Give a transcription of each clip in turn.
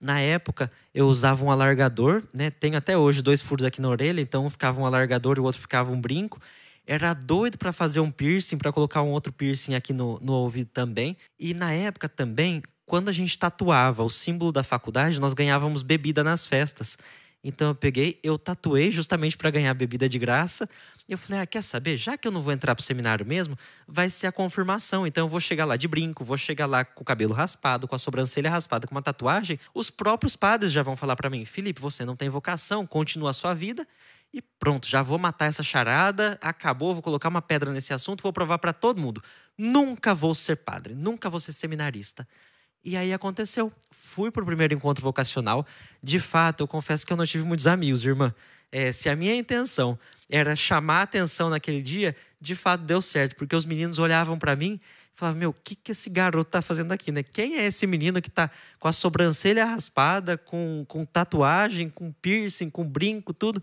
Na época, eu usava um alargador, né? Tenho até hoje dois furos aqui na orelha, então um ficava um alargador e o outro ficava um brinco. Era doido para fazer um piercing, para colocar um outro piercing aqui no, no ouvido também. E na época também, quando a gente tatuava o símbolo da faculdade, nós ganhávamos bebida nas festas. Então eu peguei, eu tatuei justamente para ganhar bebida de graça. Eu falei, ah, quer saber? Já que eu não vou entrar pro seminário mesmo, vai ser a confirmação. Então eu vou chegar lá de brinco, vou chegar lá com o cabelo raspado, com a sobrancelha raspada, com uma tatuagem. Os próprios padres já vão falar para mim, Felipe, você não tem vocação, continua a sua vida. E pronto, já vou matar essa charada, acabou, vou colocar uma pedra nesse assunto, vou provar para todo mundo. Nunca vou ser padre, nunca vou ser seminarista. E aí aconteceu. Fui para o primeiro encontro vocacional. De fato, eu confesso que eu não tive muitos amigos, irmã. É, se a minha intenção era chamar atenção naquele dia, de fato deu certo, porque os meninos olhavam para mim e falavam: Meu, o que, que esse garoto tá fazendo aqui, né? Quem é esse menino que está com a sobrancelha raspada, com, com tatuagem, com piercing, com brinco, tudo?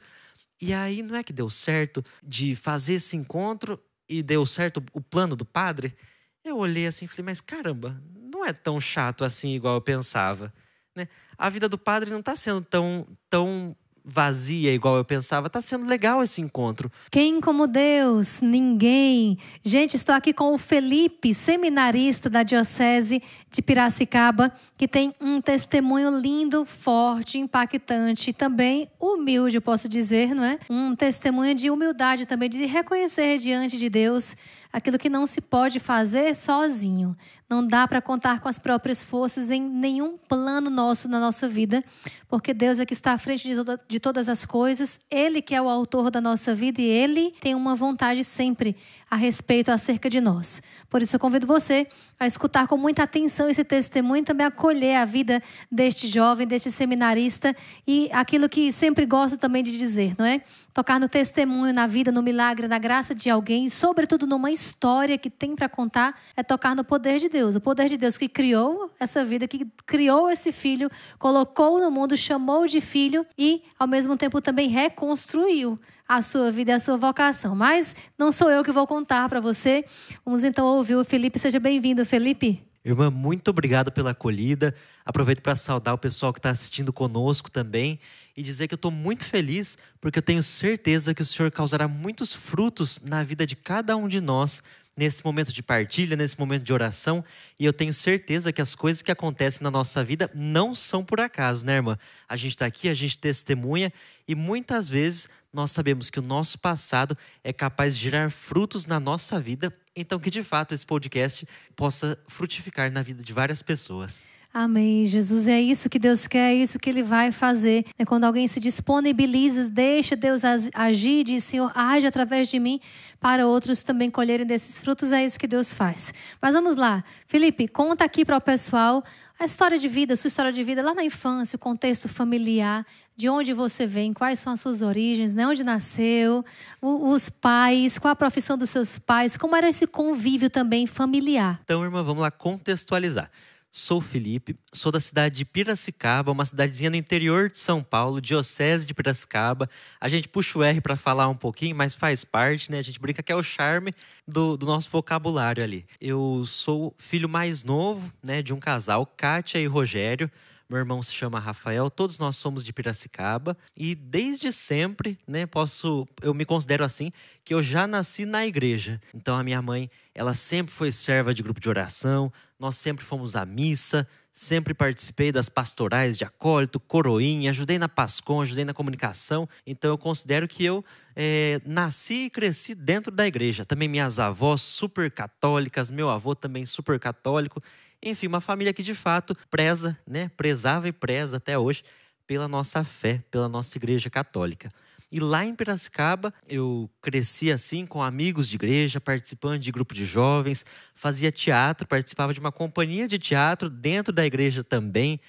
E aí não é que deu certo de fazer esse encontro e deu certo o plano do padre? Eu olhei assim e falei: Mas caramba, não é tão chato assim igual eu pensava. Né? A vida do padre não está sendo tão, tão vazia igual eu pensava. está sendo legal esse encontro. Quem como Deus? Ninguém. Gente, estou aqui com o Felipe, seminarista da Diocese de Piracicaba, que tem um testemunho lindo, forte, impactante, também humilde, posso dizer, não é? Um testemunho de humildade também, de reconhecer diante de Deus aquilo que não se pode fazer sozinho. Não dá para contar com as próprias forças em nenhum plano nosso na nossa vida, porque Deus é que está à frente de, toda, de todas as coisas, Ele que é o autor da nossa vida e Ele tem uma vontade sempre a respeito acerca de nós. Por isso, eu convido você a escutar com muita atenção esse testemunho e também acolher a vida deste jovem, deste seminarista e aquilo que sempre gosto também de dizer, não é? Tocar no testemunho, na vida, no milagre, na graça de alguém, sobretudo numa história que tem para contar, é tocar no poder de Deus. O poder de Deus que criou essa vida, que criou esse filho, colocou no mundo, chamou de filho e, ao mesmo tempo, também reconstruiu a sua vida e a sua vocação. Mas não sou eu que vou contar para você. Vamos então ouvir o Felipe. Seja bem-vindo, Felipe. Irmã, muito obrigado pela acolhida. Aproveito para saudar o pessoal que está assistindo conosco também e dizer que eu estou muito feliz porque eu tenho certeza que o Senhor causará muitos frutos na vida de cada um de nós nesse momento de partilha, nesse momento de oração, e eu tenho certeza que as coisas que acontecem na nossa vida não são por acaso, né, irmã? A gente está aqui, a gente testemunha, e muitas vezes nós sabemos que o nosso passado é capaz de gerar frutos na nossa vida, então que de fato esse podcast possa frutificar na vida de várias pessoas. Amém, Jesus. É isso que Deus quer, é isso que Ele vai fazer. É quando alguém se disponibiliza, deixa Deus agir, diz, Senhor, age através de mim para outros também colherem desses frutos. É isso que Deus faz. Mas vamos lá. Felipe, conta aqui para o pessoal a história de vida, a sua história de vida lá na infância, o contexto familiar, de onde você vem, quais são as suas origens, né? onde nasceu, os pais, qual a profissão dos seus pais, como era esse convívio também familiar. Então, irmã, vamos lá contextualizar. Sou Felipe, sou da cidade de Piracicaba, uma cidadezinha no interior de São Paulo, diocese de Piracicaba. A gente puxa o R para falar um pouquinho, mas faz parte, né? A gente brinca que é o charme do, do, nosso vocabulário ali. Eu sou filho mais novo, né, de um casal, Kátia e Rogério. Meu irmão se chama Rafael, todos nós somos de Piracicaba e desde sempre, né, posso, eu me considero assim, que eu já nasci na igreja. Então a minha mãe, ela sempre foi serva de grupo de oração, nós sempre fomos à missa, sempre participei das pastorais de acólito, coroinha, ajudei na Pascon, ajudei na comunicação, então eu considero que eu é, nasci e cresci dentro da igreja. Também minhas avós super católicas, meu avô também super católico, enfim, uma família que de fato preza, né, prezava e preza até hoje pela nossa fé, pela nossa igreja católica. E lá em Piracicaba, eu cresci assim com amigos de igreja, participando de grupo de jovens, fazia teatro, participava de uma companhia de teatro dentro da igreja também,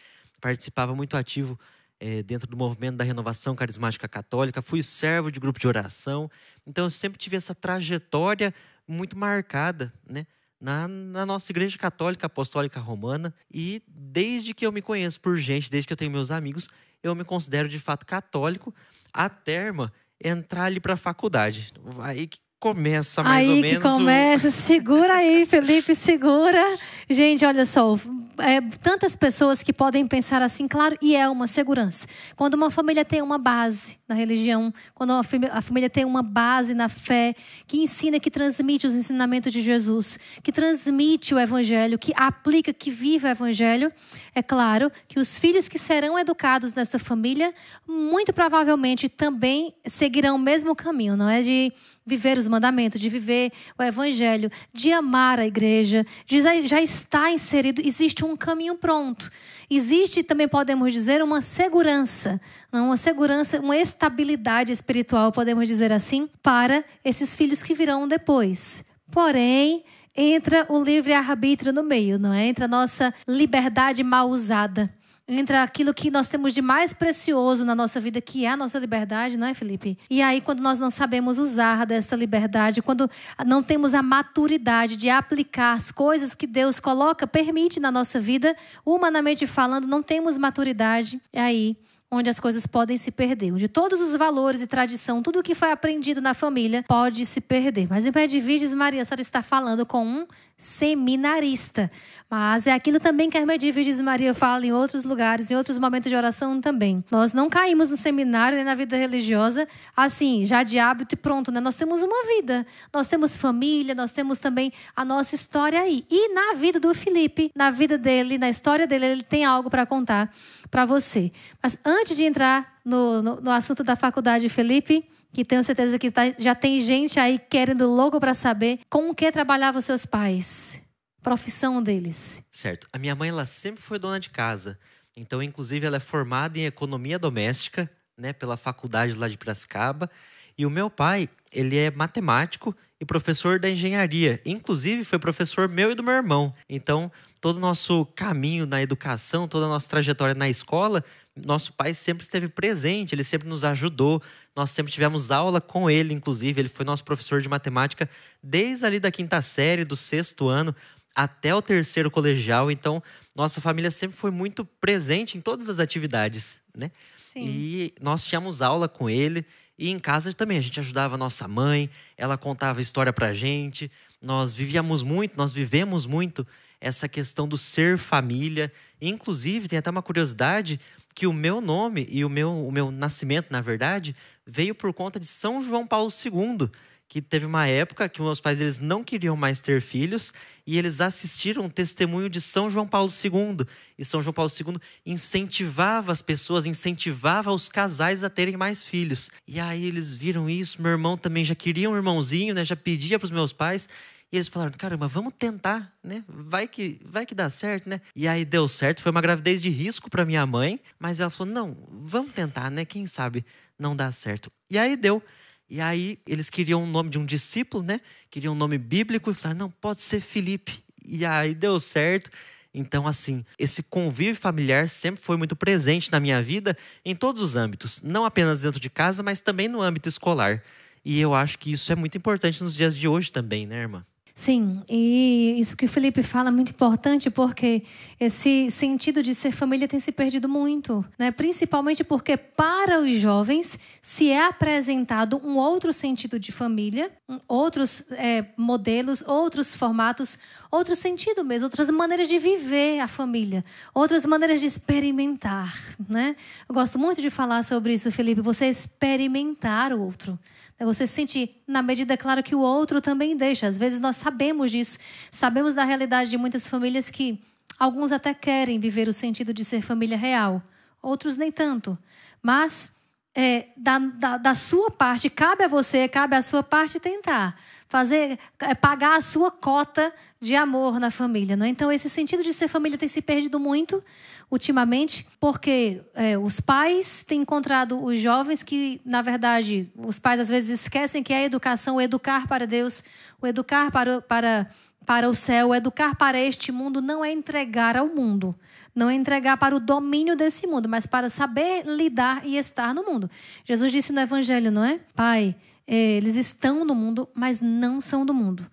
participava muito ativo é, dentro do movimento da renovação carismática católica, fui servo de grupo de oração. Então eu sempre tive essa trajetória muito marcada, né? na, na, nossa Igreja Católica Apostólica Romana. E desde que eu me conheço por gente, desde que eu tenho meus amigos, eu me considero de fato católico. A terma entrar ali para a faculdade. Aí que começa mais aí ou menos. Aí que começa. O... Segura aí, Felipe, segura. Gente, olha só, é, tantas pessoas que podem pensar assim, claro, e é uma segurança. Quando uma família tem uma base na religião, quando a família, a família tem uma base na fé, que ensina, que transmite os ensinamentos de Jesus, que transmite o Evangelho, que aplica, que vive o Evangelho, é claro que os filhos que serão educados nessa família, muito provavelmente também seguirão o mesmo caminho, não é? De viver os mandamentos, de viver o evangelho, de amar a igreja, já está inserido, existe um caminho pronto. Existe também podemos dizer uma segurança, né? uma segurança, uma estabilidade espiritual, podemos dizer assim, para esses filhos que virão depois. Porém, entra o livre arbítrio no meio, não é? Entra a nossa liberdade mal usada entra aquilo que nós temos de mais precioso na nossa vida, que é a nossa liberdade, não é, Felipe? E aí, quando nós não sabemos usar dessa liberdade, quando não temos a maturidade de aplicar as coisas que Deus coloca, permite na nossa vida, humanamente falando, não temos maturidade, é aí onde as coisas podem se perder, onde todos os valores e tradição, tudo o que foi aprendido na família pode se perder. Mas em pé de Virgens, Maria senhora está falando com um seminarista. Mas é aquilo também que a Irmã Divides Maria fala em outros lugares, em outros momentos de oração também. Nós não caímos no seminário nem na vida religiosa assim, já de hábito e pronto, né? Nós temos uma vida, nós temos família, nós temos também a nossa história aí. E na vida do Felipe, na vida dele, na história dele, ele tem algo para contar para você. Mas antes de entrar no, no, no assunto da faculdade, Felipe, que tenho certeza que tá, já tem gente aí querendo logo para saber com que é trabalhavam seus pais, profissão deles. Certo. A minha mãe ela sempre foi dona de casa. Então, inclusive, ela é formada em economia doméstica, né, pela faculdade lá de Piracicaba. E o meu pai, ele é matemático e professor da engenharia. Inclusive, foi professor meu e do meu irmão. Então, todo o nosso caminho na educação, toda a nossa trajetória na escola nosso pai sempre esteve presente, ele sempre nos ajudou, nós sempre tivemos aula com ele, inclusive, ele foi nosso professor de matemática desde ali da quinta série, do sexto ano até o terceiro colegial, então nossa família sempre foi muito presente em todas as atividades, né? Sim. E nós tínhamos aula com ele e em casa também a gente ajudava a nossa mãe, ela contava história pra gente, nós vivíamos muito, nós vivemos muito essa questão do ser família. Inclusive, tem até uma curiosidade que o meu nome e o meu, o meu nascimento, na verdade, veio por conta de São João Paulo II, que teve uma época que meus pais eles não queriam mais ter filhos e eles assistiram o testemunho de São João Paulo II. E São João Paulo II incentivava as pessoas, incentivava os casais a terem mais filhos. E aí eles viram isso, meu irmão também já queria um irmãozinho, né? Já pedia para os meus pais e eles falaram: caramba, vamos tentar, né? Vai que, vai que dá certo, né? E aí deu certo, foi uma gravidez de risco para minha mãe, mas ela falou: não, vamos tentar, né? Quem sabe não dá certo. E aí deu. E aí eles queriam o nome de um discípulo, né? Queriam um nome bíblico e falaram: não, pode ser Felipe. E aí deu certo. Então, assim, esse convívio familiar sempre foi muito presente na minha vida em todos os âmbitos, não apenas dentro de casa, mas também no âmbito escolar. E eu acho que isso é muito importante nos dias de hoje também, né, irmã? Sim, e isso que o Felipe fala é muito importante porque esse sentido de ser família tem se perdido muito, né? Principalmente porque para os jovens se é apresentado um outro sentido de família, outros é, modelos, outros formatos, outro sentido mesmo, outras maneiras de viver a família, outras maneiras de experimentar, né? Eu gosto muito de falar sobre isso, Felipe. Você experimentar o outro. É, você sente na medida, é claro, que o outro também deixa. Às vezes nós sabemos disso, sabemos da realidade de muitas famílias que alguns até querem viver o sentido de ser família real, outros nem tanto. Mas é, da, da, da sua parte, cabe a você, cabe à sua parte tentar fazer é, pagar a sua cota de amor na família, Então esse sentido de ser família tem se perdido muito ultimamente, porque é, os pais têm encontrado os jovens que, na verdade, os pais às vezes esquecem que é a educação, o educar para Deus, o educar para, para, para o céu, o educar para este mundo não é entregar ao mundo, não é entregar para o domínio desse mundo, mas para saber lidar e estar no mundo. Jesus disse no Evangelho, não é? Pai, é, eles estão no mundo, mas não são do mundo.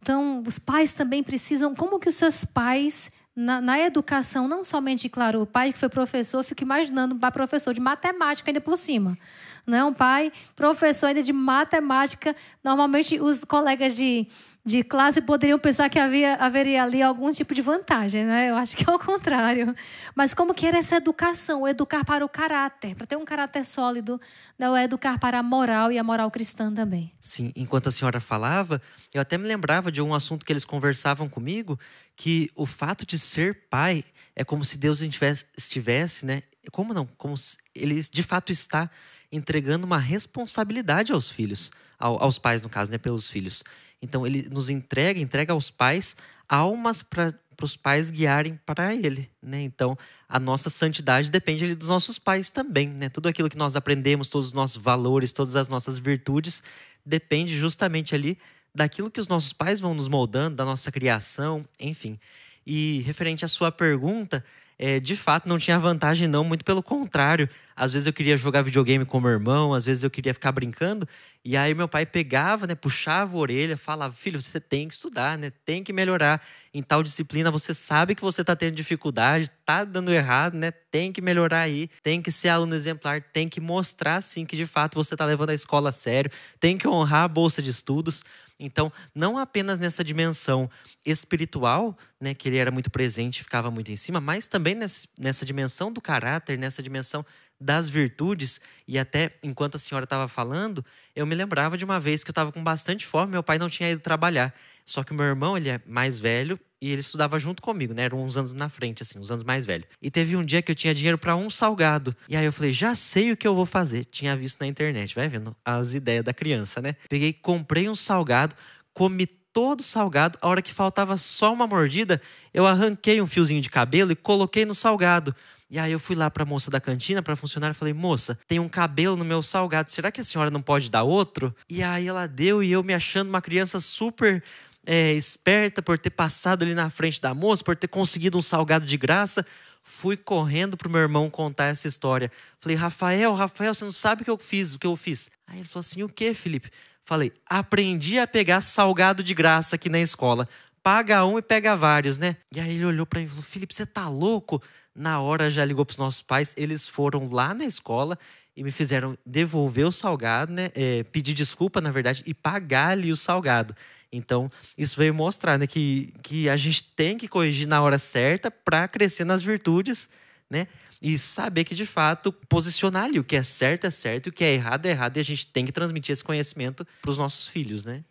Então, os pais também precisam. Como que os seus pais na, na, educação, não somente, claro, o pai que foi professor, fico imaginando um pai professor de matemática ainda por cima. Né? Um pai professor ainda de matemática. Normalmente, os colegas de, de classe poderiam pensar que havia, haveria ali algum tipo de vantagem, né? Eu acho que é o contrário. Mas como que era essa educação? Educar para o caráter, para ter um caráter sólido, não é educar para a moral e a moral cristã também. Sim, enquanto a senhora falava, eu até me lembrava de um assunto que eles conversavam comigo, que o fato de ser pai é como se Deus estivesse, né? Como não? Como ele de fato está entregando uma responsabilidade aos filhos, aos pais no caso, né? Pelos filhos então ele nos entrega, entrega aos pais almas para os pais guiarem para ele, né? Então a nossa santidade depende dos nossos pais também, né? Tudo aquilo que nós aprendemos, todos os nossos valores, todas as nossas virtudes depende justamente ali daquilo que os nossos pais vão nos moldando, da nossa criação, enfim. E referente à sua pergunta, é, de fato não tinha vantagem não, muito pelo contrário. Às vezes eu queria jogar videogame com meu irmão, às vezes eu queria ficar brincando, e aí meu pai pegava, né, puxava a orelha, falava: "Filho, você tem que estudar, né? Tem que melhorar em tal disciplina, você sabe que você está tendo dificuldade, tá dando errado, né? Tem que melhorar aí, tem que ser aluno exemplar, tem que mostrar sim que de fato você está levando a escola a sério, tem que honrar a bolsa de estudos". Então, não apenas nessa dimensão espiritual, né, que ele era muito presente, ficava muito em cima, mas também nessa dimensão do caráter, nessa dimensão das virtudes. E até enquanto a senhora estava falando, eu me lembrava de uma vez que eu estava com bastante fome, meu pai não tinha ido trabalhar. Só que meu irmão, ele é mais velho e ele estudava junto comigo, né? Eram uns anos na frente, assim, uns anos mais velho. E teve um dia que eu tinha dinheiro para um salgado. E aí eu falei, já sei o que eu vou fazer. Tinha visto na internet, vai vendo as ideias da criança, né? Peguei, comprei um salgado, comi todo salgado. A hora que faltava só uma mordida, eu arranquei um fiozinho de cabelo e coloquei no salgado. E aí eu fui lá pra moça da cantina, pra funcionária, e falei: moça, tem um cabelo no meu salgado, será que a senhora não pode dar outro? E aí ela deu e eu me achando uma criança super é, esperta por ter passado ali na frente da moça, por ter conseguido um salgado de graça. Fui correndo pro meu irmão contar essa história. Falei, Rafael, Rafael, você não sabe o que eu fiz, o que eu fiz. Aí ele falou assim: o que, Felipe? Falei, aprendi a pegar salgado de graça aqui na escola. Paga um e pega vários, né? E aí ele olhou para mim e falou: Felipe, você tá louco? na hora já ligou para os nossos pais, eles foram lá na escola e me fizeram devolver o salgado, né? É, pedir desculpa, na verdade, e pagar ali o salgado. Então, isso veio mostrar né, que, que a gente tem que corrigir na hora certa para crescer nas virtudes, né? E saber que, de fato, posicionar ali o que é certo é certo, o que é errado é errado, e a gente tem que transmitir esse conhecimento para os nossos filhos, né?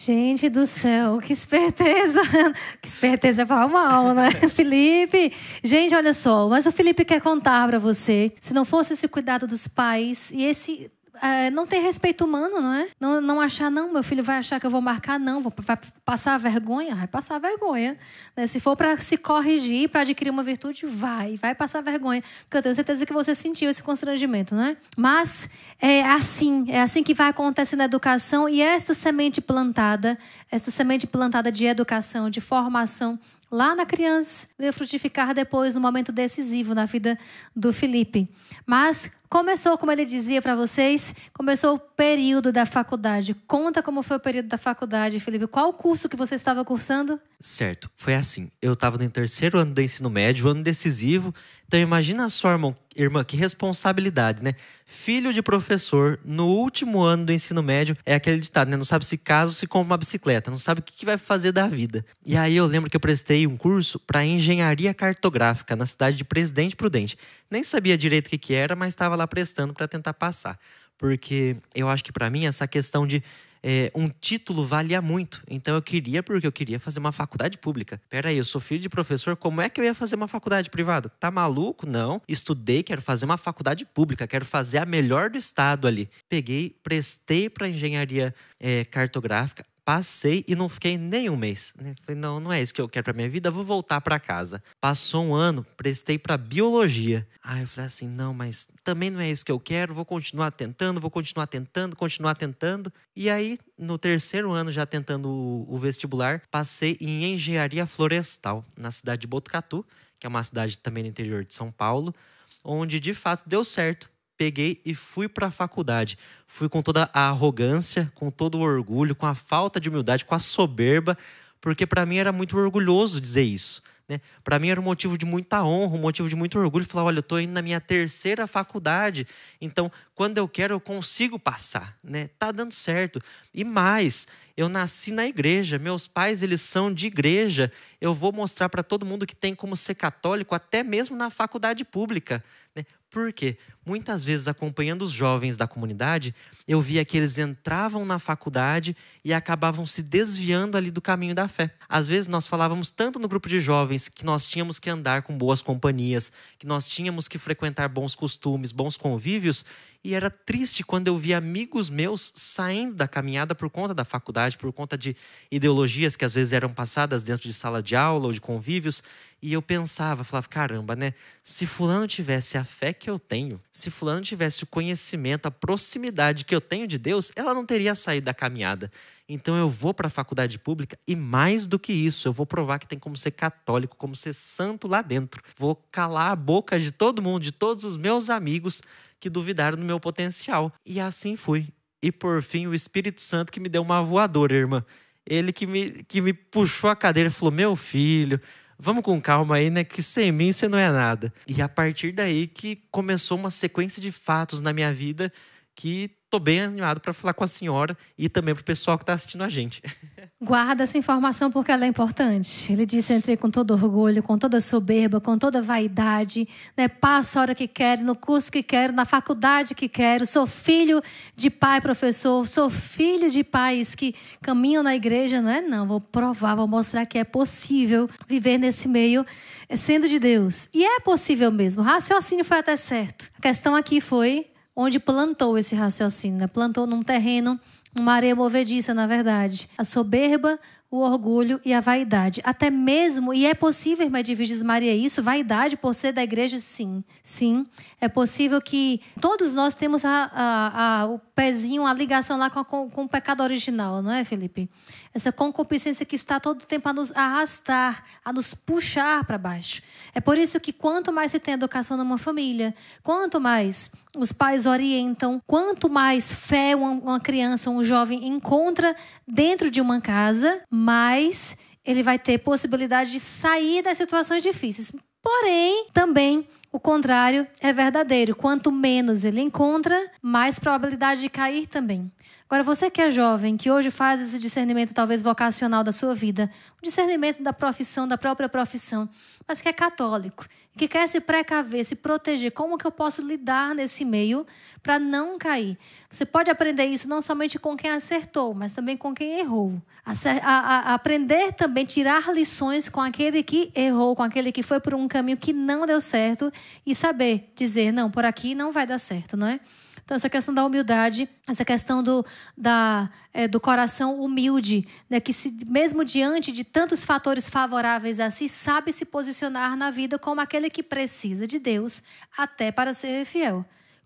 Gente do céu, que esperteza! Que esperteza é falar mal, né, Felipe? Gente, olha só, mas o Felipe quer contar para você. Se não fosse esse cuidado dos pais e esse é, não ter respeito humano, não é? Não, não achar, não, meu filho vai achar que eu vou marcar, não, vou, vai passar vergonha? Vai passar vergonha. Né? Se for para se corrigir, para adquirir uma virtude, vai, vai passar vergonha. Porque eu tenho certeza que você sentiu esse constrangimento, não é? Mas é assim, é assim que vai acontecendo a educação e esta semente plantada, esta semente plantada de educação, de formação, lá na criança, veio frutificar depois no momento decisivo na vida do Felipe. Mas Começou, como ele dizia para vocês, começou o período da faculdade. Conta como foi o período da faculdade, Felipe. Qual curso que você estava cursando? Certo, foi assim. Eu estava no terceiro ano do ensino médio, ano decisivo. Então imagina a sua irmã, irmã, que responsabilidade, né? Filho de professor, no último ano do ensino médio, é aquele ditado, né? Não sabe se casa se compra uma bicicleta, não sabe o que vai fazer da vida. E aí eu lembro que eu prestei um curso para engenharia cartográfica na cidade de Presidente Prudente nem sabia direito o que, que era, mas estava lá prestando para tentar passar. Porque eu acho que para mim essa questão de é, um título valia muito. Então eu queria, porque eu queria fazer uma faculdade pública. Peraí, eu sou filho de professor, como é que eu ia fazer uma faculdade privada? Tá maluco? Não. Estudei, quero fazer uma faculdade pública, quero fazer a melhor do estado ali. Peguei, prestei para engenharia é, cartográfica, Passei e não fiquei nem um mês. Falei, não, não é isso que eu quero para minha vida, vou voltar para casa. Passou um ano, prestei para biologia. Aí eu falei assim, não, mas também não é isso que eu quero, vou continuar tentando, vou continuar tentando, continuar tentando. E aí, no terceiro ano, já tentando o vestibular, passei em engenharia florestal, na cidade de Botucatu, que é uma cidade também no interior de São Paulo, onde de fato deu certo peguei e fui para a faculdade. Fui com toda a arrogância, com todo o orgulho, com a falta de humildade, com a soberba, porque para mim era muito orgulhoso dizer isso. Né? Para mim era um motivo de muita honra, um motivo de muito orgulho falar: olha, eu estou indo na minha terceira faculdade, então quando eu quero eu consigo passar, né? Tá dando certo. E mais, eu nasci na igreja, meus pais eles são de igreja, eu vou mostrar para todo mundo que tem como ser católico, até mesmo na faculdade pública. Né? Por quê? muitas vezes acompanhando os jovens da comunidade, eu via que eles entravam na faculdade e acabavam se desviando ali do caminho da fé. Às vezes nós falávamos tanto no grupo de jovens que nós tínhamos que andar com boas companhias, que nós tínhamos que frequentar bons costumes, bons convívios, e era triste quando eu via amigos meus saindo da caminhada por conta da faculdade, por conta de ideologias que às vezes eram passadas dentro de sala de aula ou de convívios, e eu pensava, falava, caramba, né? Se fulano tivesse a fé que eu tenho, se fulano tivesse o conhecimento, a proximidade que eu tenho de Deus, ela não teria saído da caminhada. Então eu vou para a faculdade pública e mais do que isso, eu vou provar que tem como ser católico, como ser santo lá dentro. Vou calar a boca de todo mundo, de todos os meus amigos que duvidaram do meu potencial. E assim fui. E por fim, o Espírito Santo que me deu uma voadora, irmã. Ele que me, que me puxou a cadeira e falou: Meu filho, vamos com calma aí, né? Que sem mim você não é nada. E a partir daí que começou uma sequência de fatos na minha vida que Estou bem animado para falar com a senhora e também para o pessoal que está assistindo a gente. Guarda essa informação porque ela é importante. Ele disse: entrei com todo orgulho, com toda soberba, com toda vaidade, né? passo a hora que quero, no curso que quero, na faculdade que quero. Sou filho de pai professor, sou filho de pais que caminham na igreja. Não é, não. Vou provar, vou mostrar que é possível viver nesse meio eh, sendo de Deus. E é possível mesmo. O raciocínio foi até certo. A questão aqui foi onde plantou esse raciocínio, né? plantou num terreno, uma areia movediça, na verdade. A soberba, o orgulho e a vaidade. Até mesmo, e é possível, irmã Edviges Maria, isso, vaidade por ser da igreja, sim. Sim, é possível que todos nós temos a, a, a, o pezinho, a ligação lá com, com, com, o pecado original, não é, Felipe? Essa concupiscência que está todo o tempo a nos arrastar, a nos puxar para baixo. É por isso que quanto mais se tem educação numa família, quanto mais os pais orientam, quanto mais fé uma, uma criança, um jovem encontra dentro de uma casa, mais ele vai ter possibilidade de sair das situações difíceis. Porém, também o contrário é verdadeiro. Quanto menos ele encontra, mais probabilidade de cair também. Agora, você que é jovem, que hoje faz esse discernimento talvez vocacional da sua vida, o discernimento da profissão, da própria profissão, mas que é católico, que quer se precaver, se proteger, como que eu posso lidar nesse meio para não cair? Você pode aprender isso não somente com quem acertou, mas também com quem errou. Acer a, a, aprender também, tirar lições com aquele que errou, com aquele que foi por um caminho que não deu certo e saber dizer, não, por aqui não vai dar certo, não é? Então, essa questão da humildade, essa questão do, da, é, do coração humilde, né, que se, mesmo diante de tantos fatores favoráveis a si, sabe se posicionar na vida como aquele que precisa de Deus até para ser fiel.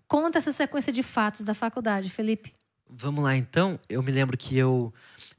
Conta essa sequência de fatos da faculdade, Felipe. Vamos lá, então. Eu me lembro que eu,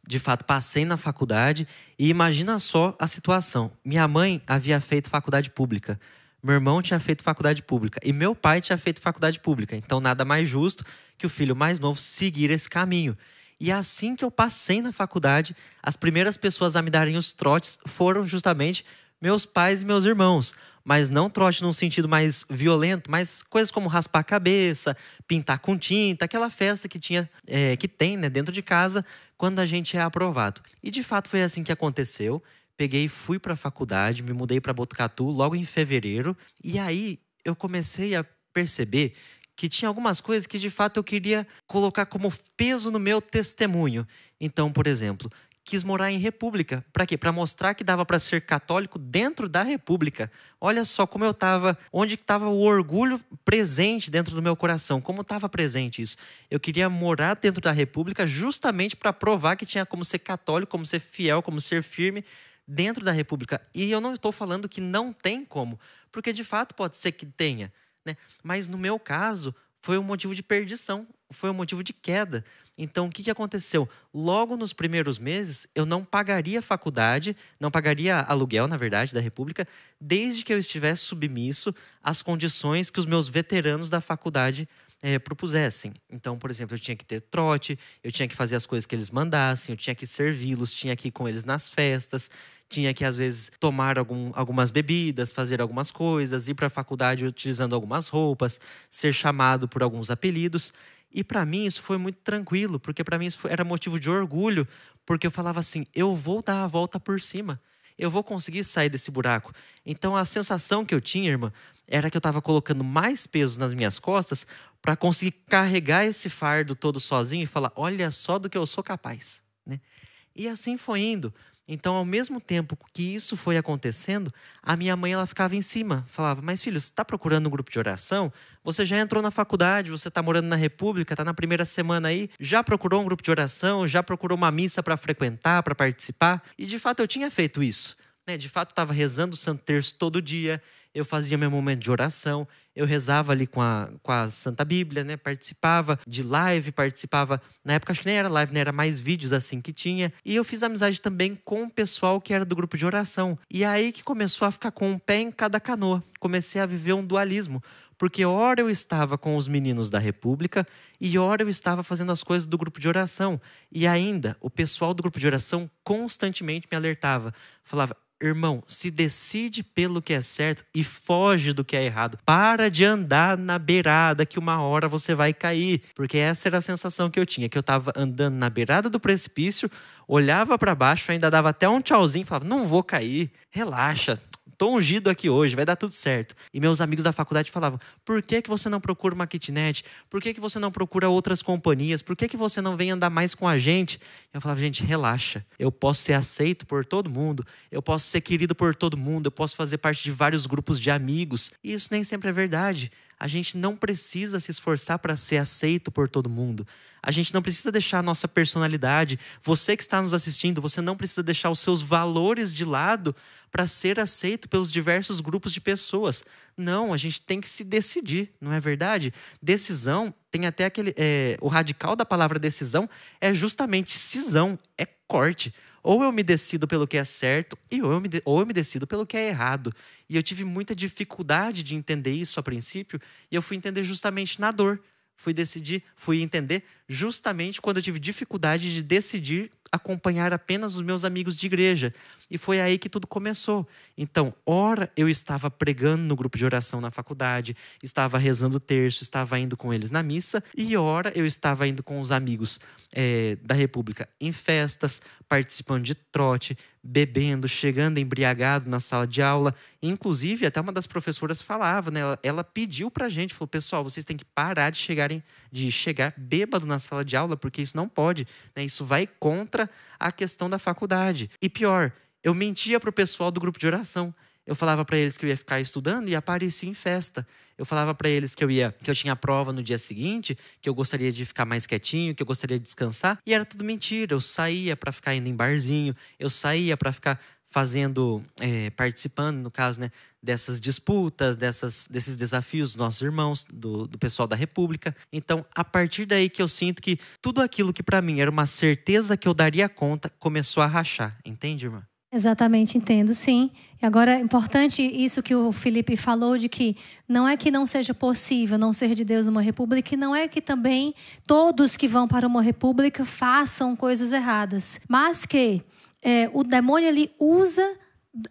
de fato, passei na faculdade e imagina só a situação. Minha mãe havia feito faculdade pública. Meu irmão tinha feito faculdade pública e meu pai tinha feito faculdade pública. Então, nada mais justo que o filho mais novo seguir esse caminho. E é assim que eu passei na faculdade, as primeiras pessoas a me darem os trotes foram justamente meus pais e meus irmãos. Mas não trote num sentido mais violento, mas coisas como raspar a cabeça, pintar com tinta, aquela festa que tinha, é, que tem né, dentro de casa quando a gente é aprovado. E de fato foi assim que aconteceu peguei, fui para a faculdade, me mudei para Botucatu logo em fevereiro, e aí eu comecei a perceber que tinha algumas coisas que de fato eu queria colocar como peso no meu testemunho. Então, por exemplo, quis morar em república. Para quê? Para mostrar que dava para ser católico dentro da república. Olha só como eu estava, onde estava o orgulho presente dentro do meu coração, como estava presente isso. Eu queria morar dentro da república justamente para provar que tinha como ser católico, como ser fiel, como ser firme dentro da República. E eu não estou falando que não tem como, porque de fato pode ser que tenha. Né? Mas no meu caso, foi um motivo de perdição, foi um motivo de queda. Então, o que, que aconteceu? Logo nos primeiros meses, eu não pagaria faculdade, não pagaria aluguel, na verdade, da República, desde que eu estivesse submisso às condições que os meus veteranos da faculdade é, propusessem. Então, por exemplo, eu tinha que ter trote, eu tinha que fazer as coisas que eles mandassem, eu tinha que servi-los, tinha que ir com eles nas festas, tinha que, às vezes, tomar algum, algumas bebidas, fazer algumas coisas, ir para a faculdade utilizando algumas roupas, ser chamado por alguns apelidos. E para mim isso foi muito tranquilo, porque para mim isso era motivo de orgulho, porque eu falava assim: eu vou dar a volta por cima eu vou conseguir sair desse buraco. Então a sensação que eu tinha, irmã, era que eu estava colocando mais peso nas minhas costas para conseguir carregar esse fardo todo sozinho e falar: olha só do que eu sou capaz. Né? E assim foi indo. Então, ao mesmo tempo que isso foi acontecendo, a minha mãe ela ficava em cima, falava: Mas filho, você está procurando um grupo de oração? Você já entrou na faculdade, você está morando na República, está na primeira semana aí, já procurou um grupo de oração, já procurou uma missa para frequentar, para participar? E de fato eu tinha feito isso. Né? De fato, estava rezando o Santo Terço todo dia, eu fazia meu momento de oração, eu rezava ali com a, com a Santa Bíblia, né? Participava de live, participava. Na época, acho que nem era live, né? Era mais vídeos assim que tinha. E eu fiz amizade também com o pessoal que era do grupo de oração. E aí que começou a ficar com um pé em cada canoa. Comecei a viver um dualismo porque ora eu estava com os meninos da República e ora eu estava fazendo as coisas do grupo de oração. E ainda, o pessoal do grupo de oração constantemente me alertava, falava: Irmão, se decide pelo que é certo e foge do que é errado. Para de andar na beirada que uma hora você vai cair. Porque essa era a sensação que eu tinha, que eu estava andando na beirada do precipício, olhava para baixo, ainda dava até um tchauzinho, falava: "Não vou cair. Relaxa, tô ungido aqui hoje, vai dar tudo certo. E meus amigos da faculdade falavam: por que, que você não procura uma kitnet? Por que, que você não procura outras companhias? Por que, que você não vem andar mais com a gente? Eu falava: gente, relaxa. Eu posso ser aceito por todo mundo, eu posso ser querido por todo mundo, eu posso fazer parte de vários grupos de amigos. E isso nem sempre é verdade. A gente não precisa se esforçar para ser aceito por todo mundo. A gente não precisa deixar a nossa personalidade. Você que está nos assistindo, você não precisa deixar os seus valores de lado para ser aceito pelos diversos grupos de pessoas. Não, a gente tem que se decidir, não é verdade? Decisão tem até aquele. É, o radical da palavra decisão é justamente cisão, é corte. Ou eu me decido pelo que é certo, e ou eu, me, ou eu me decido pelo que é errado. E eu tive muita dificuldade de entender isso a princípio, e eu fui entender justamente na dor. Fui decidir, fui entender justamente quando eu tive dificuldade de decidir acompanhar apenas os meus amigos de igreja. E foi aí que tudo começou. Então, ora eu estava pregando no grupo de oração na faculdade, estava rezando o terço, estava indo com eles na missa, e ora eu estava indo com os amigos é, da República em festas, participando de trote, bebendo, chegando embriagado na sala de aula. Inclusive, até uma das professoras falava, né? Ela, ela pediu pra gente, falou: pessoal, vocês têm que parar de chegarem, de chegar bêbado na sala de aula, porque isso não pode, né? Isso vai contra a questão da faculdade. E pior, eu mentia pro pessoal do grupo de oração. Eu falava para eles que eu ia ficar estudando e aparecia em festa eu falava para eles que eu ia, que eu tinha prova no dia seguinte, que eu gostaria de ficar mais quietinho, que eu gostaria de descansar, e era tudo mentira. Eu saía para ficar indo em barzinho, eu saía para ficar fazendo, é, participando, no caso, né, dessas disputas, dessas, desses desafios dos nossos irmãos, do, do pessoal da República. Então, a partir daí que eu sinto que tudo aquilo que para mim era uma certeza que eu daria conta começou a rachar, entende, irmã? Exatamente, entendo, sim. E agora é importante isso que o Felipe falou de que não é que não seja possível não ser de Deus uma república, e não é que também todos que vão para uma república façam coisas erradas, mas que é, o demônio ele usa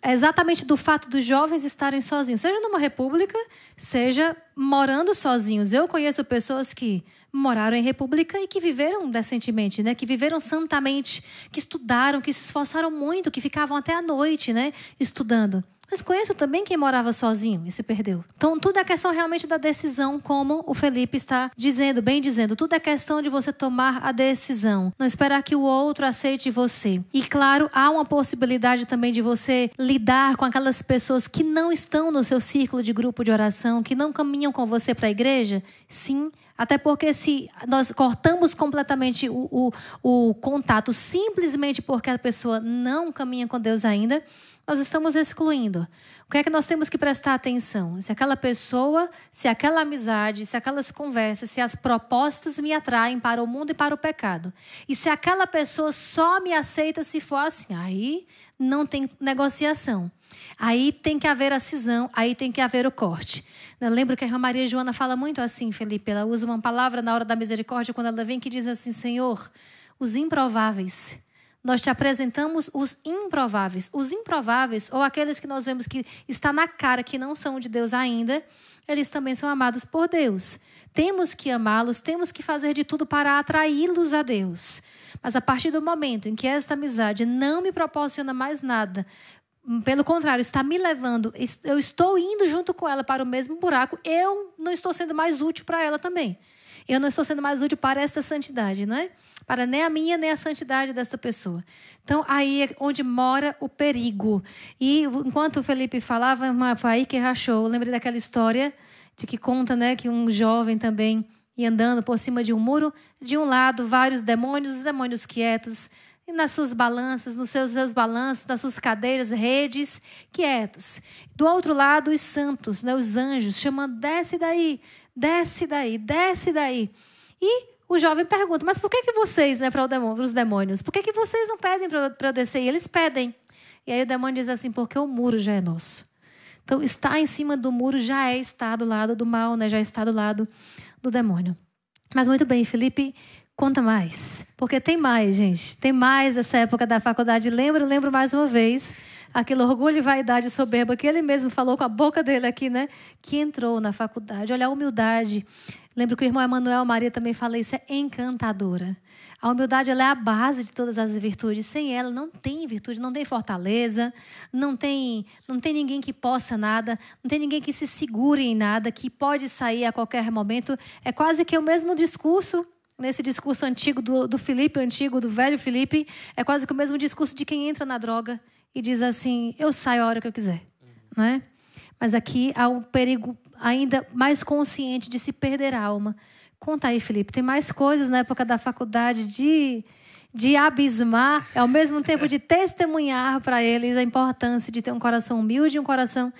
exatamente do fato dos jovens estarem sozinhos, seja numa república, seja morando sozinhos. Eu conheço pessoas que moraram em república e que viveram decentemente, né? Que viveram santamente, que estudaram, que se esforçaram muito, que ficavam até a noite, né? Estudando. Mas conheço também quem morava sozinho e se perdeu. Então, tudo é questão realmente da decisão, como o Felipe está dizendo, bem dizendo. Tudo é questão de você tomar a decisão. Não esperar que o outro aceite você. E, claro, há uma possibilidade também de você lidar com aquelas pessoas que não estão no seu círculo de grupo de oração, que não caminham com você para a igreja. Sim, até porque se nós cortamos completamente o, o, o, contato simplesmente porque a pessoa não caminha com Deus ainda, nós estamos excluindo. O que é que nós temos que prestar atenção? Se aquela pessoa, se aquela amizade, se aquelas conversas, se as propostas me atraem para o mundo e para o pecado. E se aquela pessoa só me aceita se for assim, aí não tem negociação. Aí tem que haver a cisão, aí tem que haver o corte. Eu lembro que a irmã Maria Joana fala muito assim, Felipe. Ela usa uma palavra na hora da misericórdia, quando ela vem que diz assim: Senhor, os improváveis. Nós te apresentamos os improváveis. Os improváveis, ou aqueles que nós vemos que está na cara que não são de Deus ainda, eles também são amados por Deus. Temos que amá-los, temos que fazer de tudo para atraí-los a Deus. Mas a partir do momento em que esta amizade não me proporciona mais nada, hum, pelo contrário, está me levando, eu estou indo junto com ela para o mesmo buraco, eu não estou sendo mais útil para ela também. Eu não estou sendo mais útil para esta santidade, não é? Para nem a minha, nem a santidade desta pessoa. Então, aí é onde mora o perigo. E enquanto o Felipe falava, uma aí que rachou. Eu lembrei daquela história de que conta, né, que um jovem também e andando por cima de um muro, de um lado, vários demônios, os demônios quietos, e nas suas balanças, nos seus, seus balanços, nas suas cadeiras, redes, quietos. Do outro lado, os santos, né, os anjos, chamando: desce daí, desce daí, desce daí. E o jovem pergunta: mas por que, que vocês, né, para os demônios, por que, que vocês não pedem para eu descer? E eles pedem. E aí o demônio diz assim: porque o muro já é nosso. Então, estar em cima do muro já é estar do lado do mal, né? já é está do lado do demônio. Mas muito bem, Felipe, conta mais. Porque tem mais, gente. Tem mais essa época da faculdade. Lembro, lembro mais uma vez aquele orgulho e vaidade soberba que ele mesmo falou com a boca dele aqui, né? Que entrou na faculdade. Olha a humildade. Lembro que o irmão Emanuel Maria também fala isso, é encantadora. A humildade ela é a base de todas as virtudes. Sem ela não tem virtude, não tem fortaleza, não tem, não tem ninguém que possa nada, não tem ninguém que se segure em nada, que pode sair a qualquer momento. É quase que o mesmo discurso nesse discurso antigo do, do Felipe antigo, do velho Felipe, é quase que o mesmo discurso de quem entra na droga e diz assim: eu saio a hora que eu quiser, uhum. é? Mas aqui há um perigo ainda mais consciente de se perder a alma. Conta aí, Felipe, tem mais coisas na época da faculdade de de abismar, ao mesmo tempo de testemunhar para eles a importância de ter um coração humilde e um coração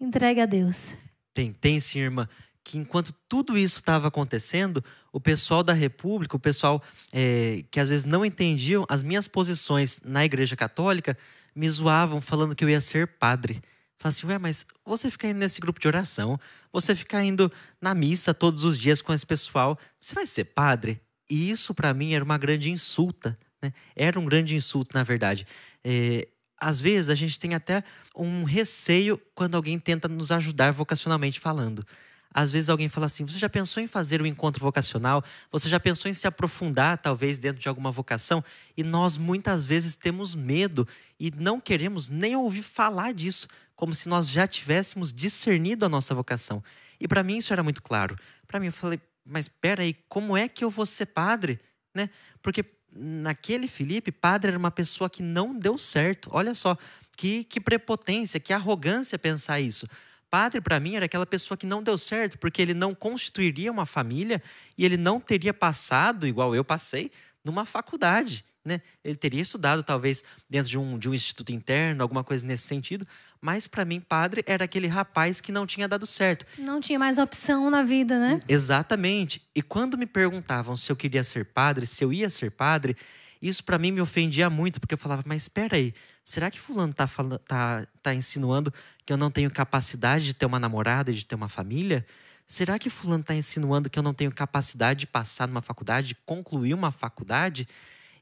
entregue a Deus. Tem, tem sim, irmã. Que enquanto tudo isso estava acontecendo, o pessoal da República, o pessoal é, que às vezes não entendiam as minhas posições na Igreja Católica, me zoavam falando que eu ia ser padre. Falaram assim, ué, mas você ficar indo nesse grupo de oração, você ficar indo na missa todos os dias com esse pessoal, você vai ser padre? E isso para mim era uma grande insulta, né? Era um grande insulto, na verdade. É, às vezes a gente tem até um receio quando alguém tenta nos ajudar vocacionalmente falando às vezes alguém fala assim: você já pensou em fazer um encontro vocacional? Você já pensou em se aprofundar, talvez, dentro de alguma vocação? E nós muitas vezes temos medo e não queremos nem ouvir falar disso, como se nós já tivéssemos discernido a nossa vocação. E para mim isso era muito claro. Para mim eu falei: mas peraí, como é que eu vou ser padre? Né? Porque naquele Felipe, padre era uma pessoa que não deu certo. Olha só, que, que prepotência, que arrogância pensar isso padre, para mim, era aquela pessoa que não deu certo, porque ele não constituiria uma família e ele não teria passado, igual eu passei, numa faculdade. Né? Ele teria estudado, talvez, dentro de um, de um instituto interno, alguma coisa nesse sentido. Mas, para mim, padre era aquele rapaz que não tinha dado certo. Não tinha mais opção na vida, né? Hum, exatamente. E quando me perguntavam se eu queria ser padre, se eu ia ser padre, isso para mim me ofendia muito, porque eu falava, mas espera aí, será que fulano está tá, tá insinuando que eu não tenho capacidade de ter uma namorada, de ter uma família? Será que fulano está insinuando que eu não tenho capacidade de passar numa faculdade, de concluir uma faculdade?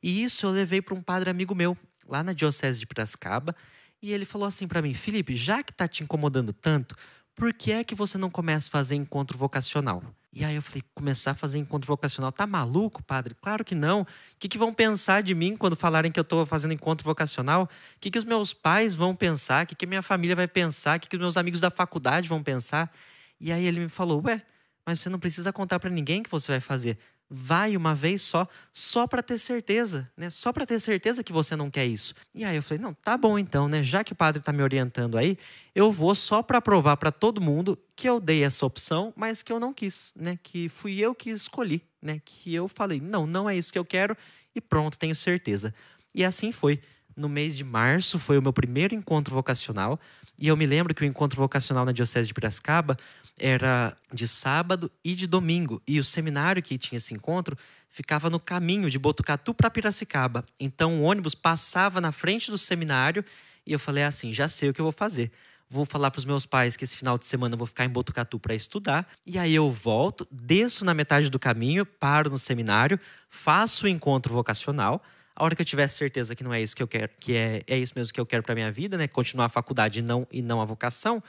E isso eu levei para um padre amigo meu, lá na diocese de Piracicaba, e ele falou assim para mim: "Felipe, já que está te incomodando tanto, por que é que você não começa a fazer encontro vocacional?" E aí eu falei, começar a fazer encontro vocacional. Tá maluco, padre? Claro que não. O que, que vão pensar de mim quando falarem que eu estou fazendo encontro vocacional? O que, que os meus pais vão pensar? O que, que minha família vai pensar? O que, que os meus amigos da faculdade vão pensar? E aí ele me falou, ué, mas você não precisa contar para ninguém que você vai fazer vai uma vez só, só para ter certeza, né? Só para ter certeza que você não quer isso. E aí eu falei: "Não, tá bom então, né? Já que o padre está me orientando aí, eu vou só para provar para todo mundo que eu dei essa opção, mas que eu não quis, né? Que fui eu que escolhi, né? Que eu falei: "Não, não é isso que eu quero" e pronto, tenho certeza. E assim foi. No mês de março foi o meu primeiro encontro vocacional, e eu me lembro que o encontro vocacional na Diocese de Piracicaba era de sábado e de domingo, e o seminário que tinha esse encontro ficava no caminho de Botucatu para Piracicaba. Então o ônibus passava na frente do seminário e eu falei é assim: já sei o que eu vou fazer. Vou falar para os meus pais que esse final de semana eu vou ficar em Botucatu para estudar. E aí eu volto, desço na metade do caminho, paro no seminário, faço o encontro vocacional. A hora que eu tiver certeza que não é isso que eu quero, que é, é isso mesmo que eu quero para minha vida, né? Continuar a faculdade e não, e não a vocação,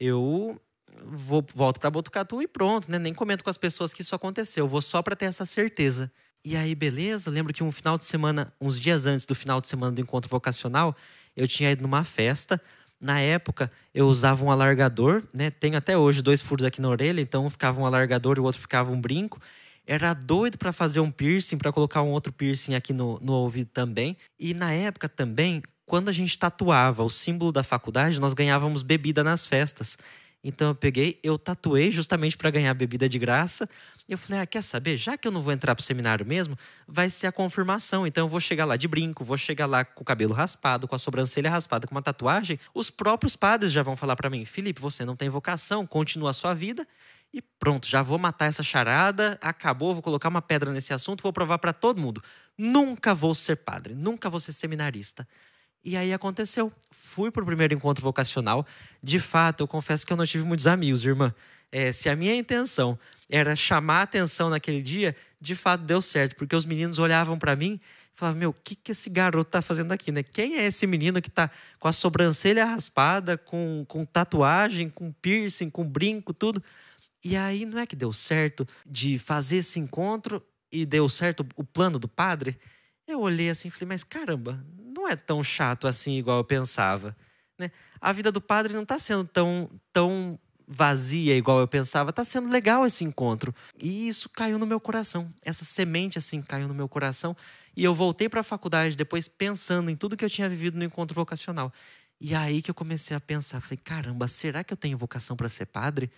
eu vou, volto para Botucatu e pronto, né? Nem comento com as pessoas que isso aconteceu, vou só para ter essa certeza. E aí, beleza? Lembro que um final de semana, uns dias antes do final de semana do encontro vocacional, eu tinha ido numa festa. Na época, eu usava um alargador, né? Tenho até hoje dois furos aqui na orelha, então um ficava um alargador e o outro ficava um brinco era doido para fazer um piercing, para colocar um outro piercing aqui no, no ouvido também. E na época também, quando a gente tatuava o símbolo da faculdade, nós ganhávamos bebida nas festas. Então eu peguei, eu tatuei justamente para ganhar bebida de graça. Eu falei, ah, quer saber? Já que eu não vou entrar pro seminário mesmo, vai ser a confirmação. Então eu vou chegar lá de brinco, vou chegar lá com o cabelo raspado, com a sobrancelha raspada, com uma tatuagem. Os próprios padres já vão falar para mim, Felipe, você não tem vocação, continua a sua vida. E pronto, já vou matar essa charada, acabou, vou colocar uma pedra nesse assunto, vou provar para todo mundo. Nunca vou ser padre, nunca vou ser seminarista. E aí aconteceu. Fui para o primeiro encontro vocacional. De fato, eu confesso que eu não tive muitos amigos, irmã. É, se a minha intenção era chamar atenção naquele dia, de fato deu certo, porque os meninos olhavam para mim e falavam: Meu, o que, que esse garoto está fazendo aqui, né? Quem é esse menino que está com a sobrancelha raspada, com, com tatuagem, com piercing, com brinco, tudo? E aí não é que deu certo de fazer esse encontro e deu certo o plano do padre? Eu olhei assim e falei: Mas caramba, não é tão chato assim igual eu pensava. Né? A vida do padre não está sendo tão, tão vazia igual eu pensava. Está sendo legal esse encontro. E isso caiu no meu coração. Essa semente assim caiu no meu coração. E eu voltei para a faculdade depois pensando em tudo que eu tinha vivido no encontro vocacional. E é aí que eu comecei a pensar, falei, caramba, será que eu tenho vocação para ser padre?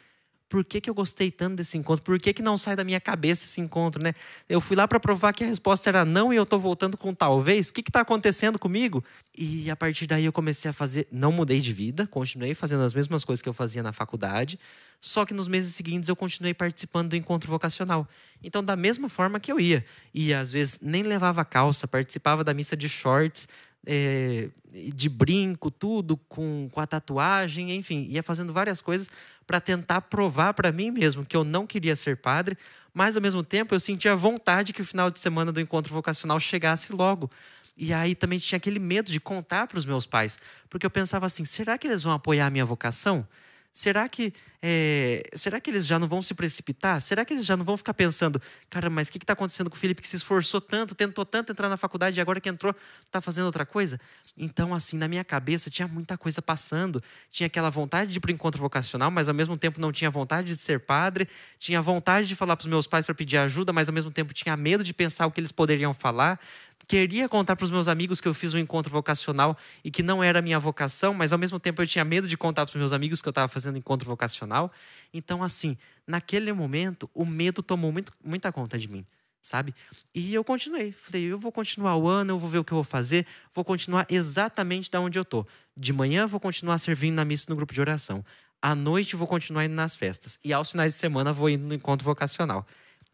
por que, que eu gostei tanto desse encontro? Por que, que não sai da minha cabeça esse encontro, né? Eu fui lá para provar que a resposta era não e eu estou voltando com talvez. O que está acontecendo comigo? E a partir daí eu comecei a fazer. Não mudei de vida, continuei fazendo as mesmas coisas que eu fazia na faculdade, só que nos meses seguintes eu continuei participando do encontro vocacional. Então, da mesma forma que eu ia, e às vezes nem levava calça, participava da missa de shorts, é, de brinco, tudo, com, com a tatuagem, enfim, ia fazendo várias coisas para tentar provar para mim mesmo que eu não queria ser padre, mas ao mesmo tempo eu sentia vontade que o final de semana do encontro vocacional chegasse logo. E aí também tinha aquele medo de contar para os meus pais, porque eu pensava assim: será que eles vão apoiar a minha vocação? será que é, será que eles já não vão se precipitar? Será que eles já não vão ficar pensando, cara, mas o que está acontecendo com o Felipe que se esforçou tanto, tentou tanto entrar na faculdade e agora que entrou está fazendo outra coisa? Então, assim, na minha cabeça tinha muita coisa passando, tinha aquela vontade de ir para encontro vocacional, mas ao mesmo tempo não tinha vontade de ser padre, tinha vontade de falar para os meus pais para pedir ajuda, mas ao mesmo tempo tinha medo de pensar o que eles poderiam falar, queria contar para os meus amigos que eu fiz um encontro vocacional e que não era a minha vocação, mas ao mesmo tempo eu tinha medo de contar para os meus amigos que eu estava fazendo encontro vocacional. Então, assim, naquele momento, o medo tomou muito, muita conta de mim, sabe? E eu continuei. Falei, eu vou continuar o ano, eu vou ver o que eu vou fazer, vou continuar exatamente da onde eu tô. De manhã, vou continuar servindo na missa no grupo de oração. À noite, vou continuar indo nas festas. E aos finais de semana, vou indo no encontro vocacional.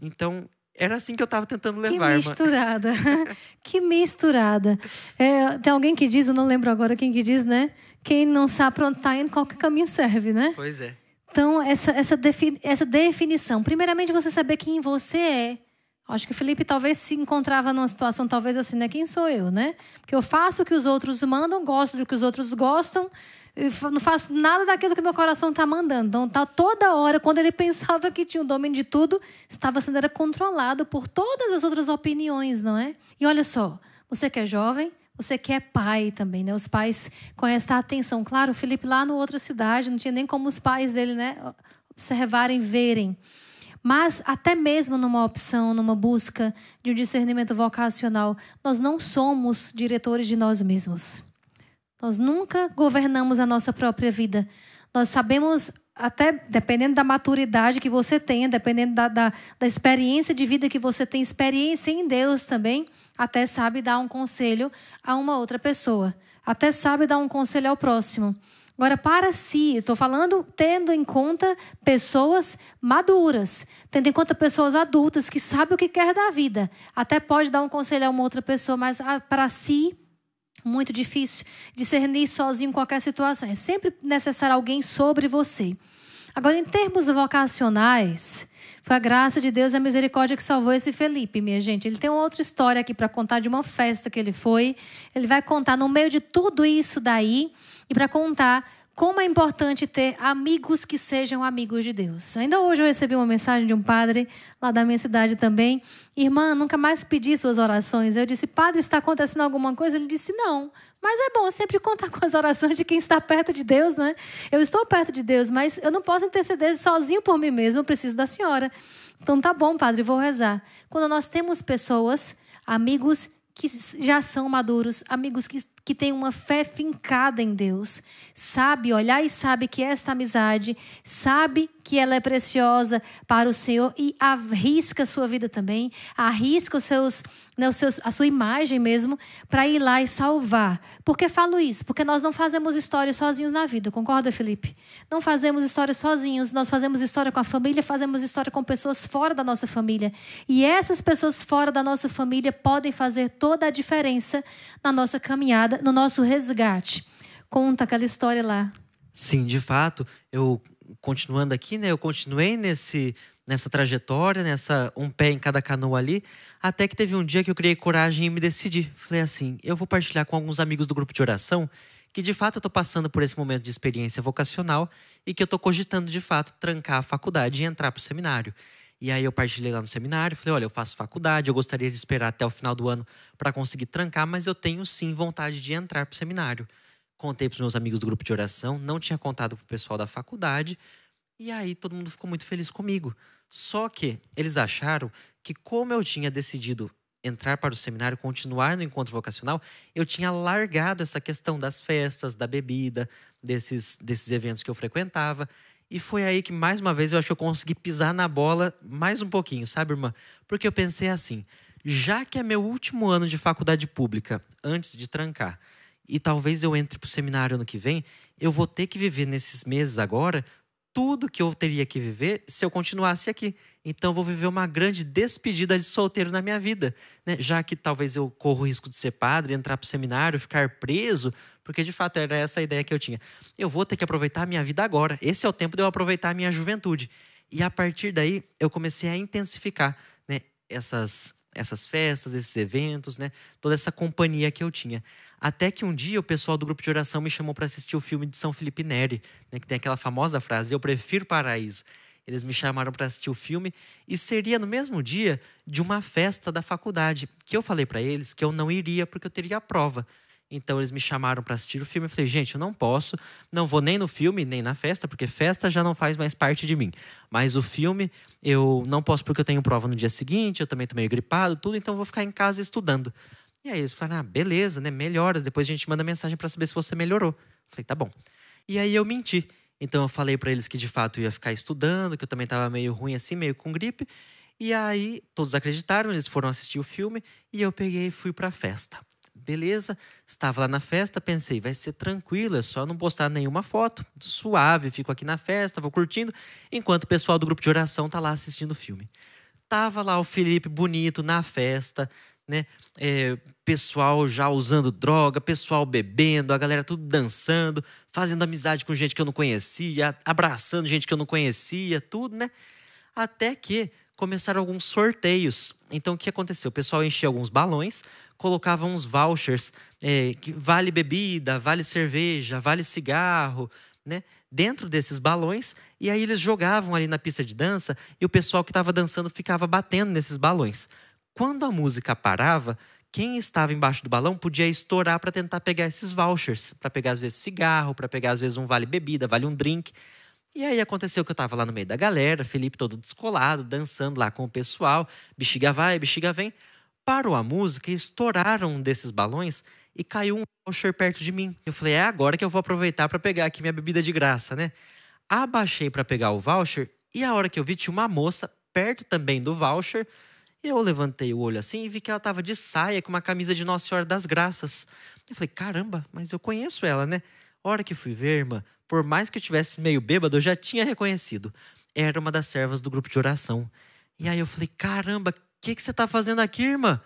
Então, era assim que eu estava tentando levar. Que misturada. que misturada. É, tem alguém que diz, eu não lembro agora quem que diz, né? Quem não sabe aprontar tá em qualquer caminho serve, né? Pois é. Então, essa, essa, defi essa definição. Primeiramente, você saber quem você é. Acho que o Felipe talvez se encontrava numa situação, talvez assim, né? Quem sou eu, né? Porque eu faço o que os outros mandam, gosto do que os outros gostam, eu não faço nada daquilo que meu coração está mandando. Então, tá toda hora, quando ele pensava que tinha o domínio de tudo, estava sendo controlado por todas as outras opiniões, não é? E olha só, você que é jovem, você que é pai também, né? Os pais com esta atenção. Claro, o Felipe lá no outra cidade, não tinha nem como os pais dele, né? Observarem, verem. Mas até mesmo numa opção, numa busca de um discernimento vocacional, nós não somos diretores de nós mesmos. Nós nunca governamos a nossa própria vida. Nós sabemos, até dependendo da maturidade que você tenha, dependendo da, da, da experiência de vida que você tem, experiência em Deus também, até sabe dar um conselho a uma outra pessoa. Até sabe dar um conselho ao próximo. Agora, para si, estou falando tendo em conta pessoas maduras, tendo em conta pessoas adultas que sabem o que quer da vida. Até pode dar um conselho a uma outra pessoa, mas ah, para si muito difícil discernir sozinho qualquer situação. É sempre necessário alguém sobre você. Agora, em termos vocacionais, foi a graça de Deus e a misericórdia que salvou esse Felipe, minha gente. Ele tem outra história aqui para contar de uma festa que ele foi. Ele vai contar no meio de tudo isso daí e para contar como é importante ter amigos que sejam amigos de Deus. Ainda hoje eu recebi uma mensagem de um padre lá da minha cidade também. Irmã, nunca mais pedi suas orações. Eu disse, padre, está acontecendo alguma coisa? Ele disse, não. Mas é bom sempre contar com as orações de quem está perto de Deus, né? Eu estou perto de Deus, mas eu não posso interceder sozinho por mim mesmo, eu preciso da senhora. Então tá bom, padre, vou rezar. Quando nós temos pessoas, amigos que já são maduros, amigos que, que tem uma fé fincada em Deus, sabe olhar e sabe que esta amizade, sabe que ela é preciosa para o Senhor e arrisca a sua vida também, arrisca os seus, né, os seus, a sua imagem mesmo para ir lá e salvar. Por que falo isso? Porque nós não fazemos história sozinhos na vida, concorda, Felipe? Não fazemos história sozinhos, nós fazemos história com a família, fazemos história com pessoas fora da nossa família. E essas pessoas fora da nossa família podem fazer toda a diferença na nossa caminhada, no nosso resgate. Conta aquela história lá. Sim, de fato, eu continuando aqui, né? Eu continuei nesse nessa trajetória, nessa um pé em cada canoa ali, até que teve um dia que eu criei coragem e me decidi. Falei assim, eu vou partilhar com alguns amigos do grupo de oração que de fato eu estou passando por esse momento de experiência vocacional e que eu estou cogitando de fato trancar a faculdade e entrar para o seminário. E aí eu partilhei lá no seminário, falei, olha, eu faço faculdade, eu gostaria de esperar até o final do ano para conseguir trancar, mas eu tenho sim vontade de entrar para o seminário contei para os meus amigos do grupo de oração, não tinha contado para o pessoal da faculdade, e aí todo mundo ficou muito feliz comigo. Só que eles acharam que, como eu tinha decidido entrar para o seminário, continuar no encontro vocacional, eu tinha largado essa questão das festas, da bebida, desses, desses eventos que eu frequentava. E foi aí que, mais uma vez, eu acho que eu consegui pisar na bola mais um pouquinho, sabe, irmã? Porque eu pensei assim: já que é meu último ano de faculdade pública, antes de trancar, e talvez eu entre para o seminário ano que vem, eu vou ter que viver nesses meses agora tudo que eu teria que viver se eu continuasse aqui. Então, eu vou viver uma grande despedida de solteiro na minha vida, né? já que talvez eu corra o risco de ser padre, entrar para o seminário, ficar preso, porque de fato era essa a ideia que eu tinha. Eu vou ter que aproveitar a minha vida agora. Esse é o tempo de eu aproveitar a minha juventude. E a partir daí, eu comecei a intensificar né? essas essas festas, esses eventos, né? Toda essa companhia que eu tinha. Até que um dia o pessoal do grupo de oração me chamou para assistir o filme de São Felipe Neri, né? que tem aquela famosa frase: Eu prefiro paraíso. Eles me chamaram para assistir o filme e seria no mesmo dia de uma festa da faculdade, que eu falei para eles que eu não iria porque eu teria a prova. Então eles me chamaram para assistir o filme. Eu falei, gente, eu não posso, não vou nem no filme, nem na festa, porque festa já não faz mais parte de mim. Mas o filme eu não posso porque eu tenho prova no dia seguinte, eu também tô meio gripado, tudo, então eu vou ficar em casa estudando. E aí eles falaram, ah, beleza, né? Melhoras, depois a gente manda mensagem para saber se você melhorou. Eu falei, tá bom. E aí eu menti. Então eu falei para eles que de fato eu ia ficar estudando, que eu também estava meio ruim assim, meio com gripe. E aí todos acreditaram, eles foram assistir o filme e eu peguei e fui para a festa. Beleza, estava lá na festa, pensei, vai ser tranquilo, é só não postar nenhuma foto, suave, fico aqui na festa, vou curtindo, enquanto o pessoal do grupo de oração tá lá assistindo o filme. Tava lá o Felipe bonito na festa, né? É, pessoal já usando droga, pessoal bebendo, a galera tudo dançando, fazendo amizade com gente que eu não conhecia, abraçando gente que eu não conhecia, tudo, né? Até que começaram alguns sorteios. Então, o que aconteceu? O pessoal enchia alguns balões, colocava uns vouchers, é, vale bebida, vale cerveja, vale cigarro, né? Dentro desses balões, e aí eles jogavam ali na pista de dança e o pessoal que estava dançando ficava batendo nesses balões. Quando a música parava, quem estava embaixo do balão podia estourar para tentar pegar esses vouchers, para pegar às vezes cigarro, para pegar às vezes um vale bebida, vale um drink. E aí aconteceu que eu tava lá no meio da galera, Felipe todo descolado, dançando lá com o pessoal, bexiga vai, bexiga vem. Parou a música estouraram um desses balões e caiu um voucher perto de mim. Eu falei, é agora que eu vou aproveitar para pegar aqui minha bebida de graça, né? Abaixei para pegar o voucher e a hora que eu vi tinha uma moça perto também do voucher. Eu levantei o olho assim e vi que ela tava de saia com uma camisa de Nossa Senhora das Graças. Eu falei, caramba, mas eu conheço ela, né? Hora que fui ver, irmã, por mais que eu tivesse meio bêbado, eu já tinha reconhecido. Era uma das servas do grupo de oração. E aí eu falei: caramba, o que, que você está fazendo aqui, irmã?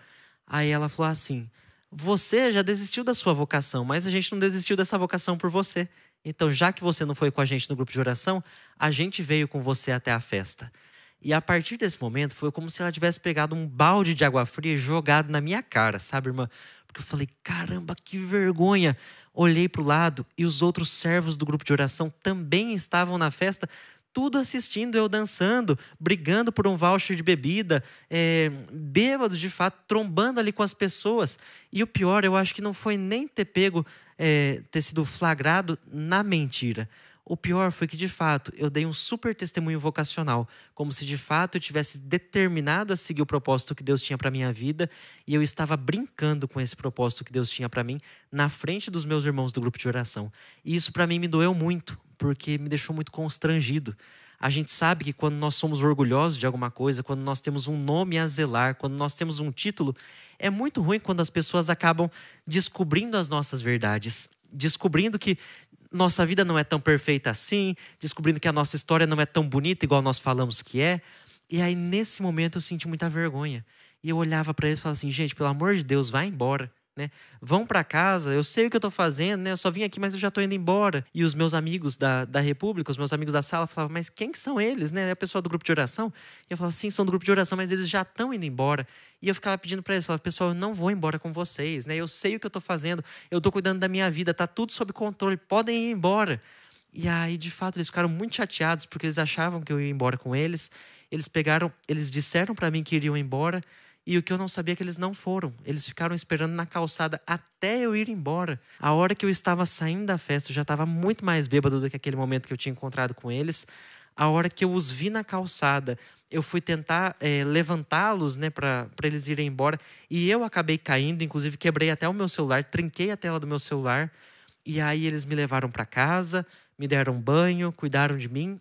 Aí ela falou assim: você já desistiu da sua vocação, mas a gente não desistiu dessa vocação por você. Então, já que você não foi com a gente no grupo de oração, a gente veio com você até a festa. E a partir desse momento, foi como se ela tivesse pegado um balde de água fria e jogado na minha cara, sabe, irmã? Porque eu falei, caramba, que vergonha. Olhei para o lado e os outros servos do grupo de oração também estavam na festa, tudo assistindo eu dançando, brigando por um voucher de bebida, é, bêbado de fato, trombando ali com as pessoas. E o pior, eu acho que não foi nem ter pego, é, ter sido flagrado na mentira. O pior foi que, de fato, eu dei um super testemunho vocacional, como se de fato eu tivesse determinado a seguir o propósito que Deus tinha para minha vida e eu estava brincando com esse propósito que Deus tinha para mim na frente dos meus irmãos do grupo de oração. E isso para mim me doeu muito, porque me deixou muito constrangido. A gente sabe que quando nós somos orgulhosos de alguma coisa, quando nós temos um nome a zelar, quando nós temos um título, é muito ruim quando as pessoas acabam descobrindo as nossas verdades, descobrindo que nossa vida não é tão perfeita assim, descobrindo que a nossa história não é tão bonita igual nós falamos que é. E aí, nesse momento, eu senti muita vergonha. E eu olhava para eles e falava assim: gente, pelo amor de Deus, vai embora. Né? Vão para casa, eu sei o que eu estou fazendo, né? Eu só vim aqui, mas eu já estou indo embora. E os meus amigos da, da República, os meus amigos da sala falavam, mas quem que são eles, né? É o pessoal do grupo de oração? E eu falava, sim, são do grupo de oração, mas eles já estão indo embora. E eu ficava pedindo para eles, falava, pessoal, eu não vou embora com vocês, né? Eu sei o que eu estou fazendo, eu estou cuidando da minha vida, tá tudo sob controle, podem ir embora. E aí, de fato, eles ficaram muito chateados porque eles achavam que eu ia embora com eles. Eles pegaram, eles disseram para mim que iriam embora, e o que eu não sabia é que eles não foram. Eles ficaram esperando na calçada até eu ir embora. A hora que eu estava saindo da festa, eu já estava muito mais bêbado do que aquele momento que eu tinha encontrado com eles. A hora que eu os vi na calçada, eu fui tentar é, levantá-los, né, para eles irem embora. E eu acabei caindo, inclusive quebrei até o meu celular, trinquei a tela do meu celular. E aí eles me levaram para casa, me deram banho, cuidaram de mim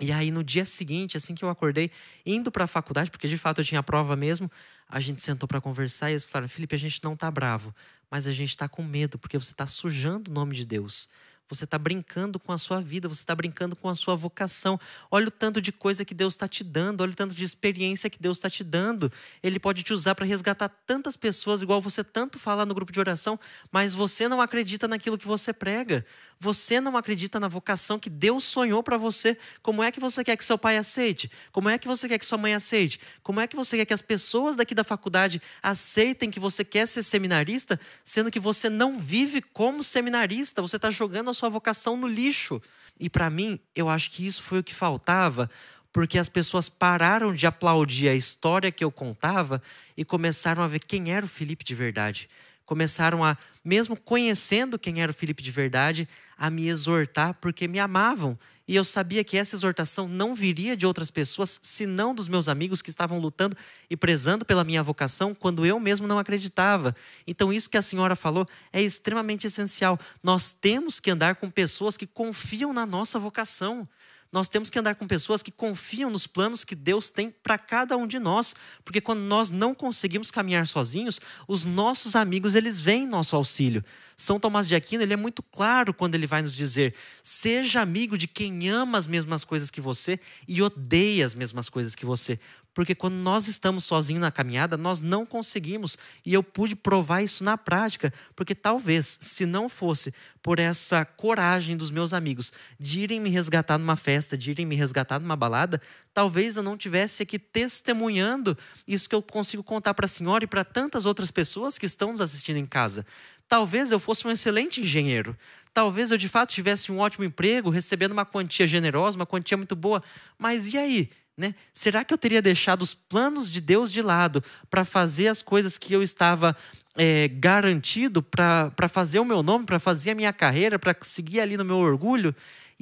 e aí no dia seguinte, assim que eu acordei, indo para a faculdade, porque de fato eu tinha prova mesmo, a gente sentou para conversar e eles falaram: "Felipe, a gente não tá bravo, mas a gente está com medo porque você está sujando o nome de Deus. Você está brincando com a sua vida, você está brincando com a sua vocação. Olha o tanto de coisa que Deus está te dando, olha o tanto de experiência que Deus está te dando. Ele pode te usar para resgatar tantas pessoas, igual você tanto fala no grupo de oração, mas você não acredita naquilo que você prega você não acredita na vocação que Deus sonhou para você, como é que você quer que seu pai aceite? Como é que você quer que sua mãe aceite? Como é que você quer que as pessoas daqui da faculdade aceitem que você quer ser seminarista, sendo que você não vive como seminarista? Você está jogando a sua vocação no lixo. E para mim, eu acho que isso foi o que faltava porque as pessoas pararam de aplaudir a história que eu contava e começaram a ver quem era o Felipe de verdade começaram a, mesmo conhecendo quem era o Felipe de verdade, a me exortar porque me amavam. E eu sabia que essa exortação não viria de outras pessoas, senão dos meus amigos que estavam lutando e prezando pela minha vocação quando eu mesmo não acreditava. Então, isso que a senhora falou é extremamente essencial. Nós temos que andar com pessoas que confiam na nossa vocação. Nós temos que andar com pessoas que confiam nos planos que Deus tem para cada um de nós, porque quando nós não conseguimos caminhar sozinhos, os nossos amigos eles vêm em nosso auxílio. São Tomás de Aquino, ele é muito claro quando ele vai nos dizer: "Seja amigo de quem ama as mesmas coisas que você e odeia as mesmas coisas que você, porque quando nós estamos sozinhos na caminhada, nós não conseguimos. E eu pude provar isso na prática, porque talvez, se não fosse por essa coragem dos meus amigos de irem me resgatar numa festa, de irem me resgatar numa balada, talvez eu não tivesse aqui testemunhando isso que eu consigo contar para a senhora e para tantas outras pessoas que estão nos assistindo em casa. Talvez eu fosse um excelente engenheiro. Talvez eu de fato tivesse um ótimo emprego, recebendo uma quantia generosa, uma quantia muito boa. Mas e aí? Né? Será que eu teria deixado os planos de Deus de lado para fazer as coisas que eu estava é, garantido para fazer o meu nome, para fazer a minha carreira, para seguir ali no meu orgulho?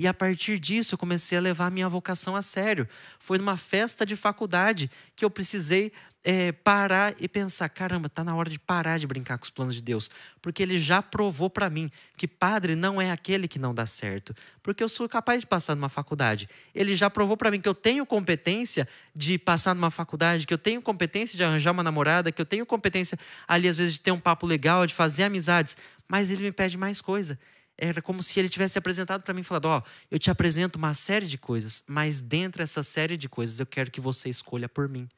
E a partir disso, eu comecei a levar minha vocação a sério. Foi numa festa de faculdade que eu precisei é, parar e pensar: caramba, está na hora de parar de brincar com os planos de Deus, porque Ele já provou para mim que padre não é aquele que não dá certo, porque eu sou capaz de passar numa faculdade. Ele já provou para mim que eu tenho competência de passar numa faculdade, que eu tenho competência de arranjar uma namorada, que eu tenho competência ali, às vezes, de ter um papo legal, de fazer amizades, mas Ele me pede mais coisa era como se ele tivesse apresentado para mim e falado: Ó, oh, eu te apresento uma série de coisas, mas dentro dessa série de coisas eu quero que você escolha por mim.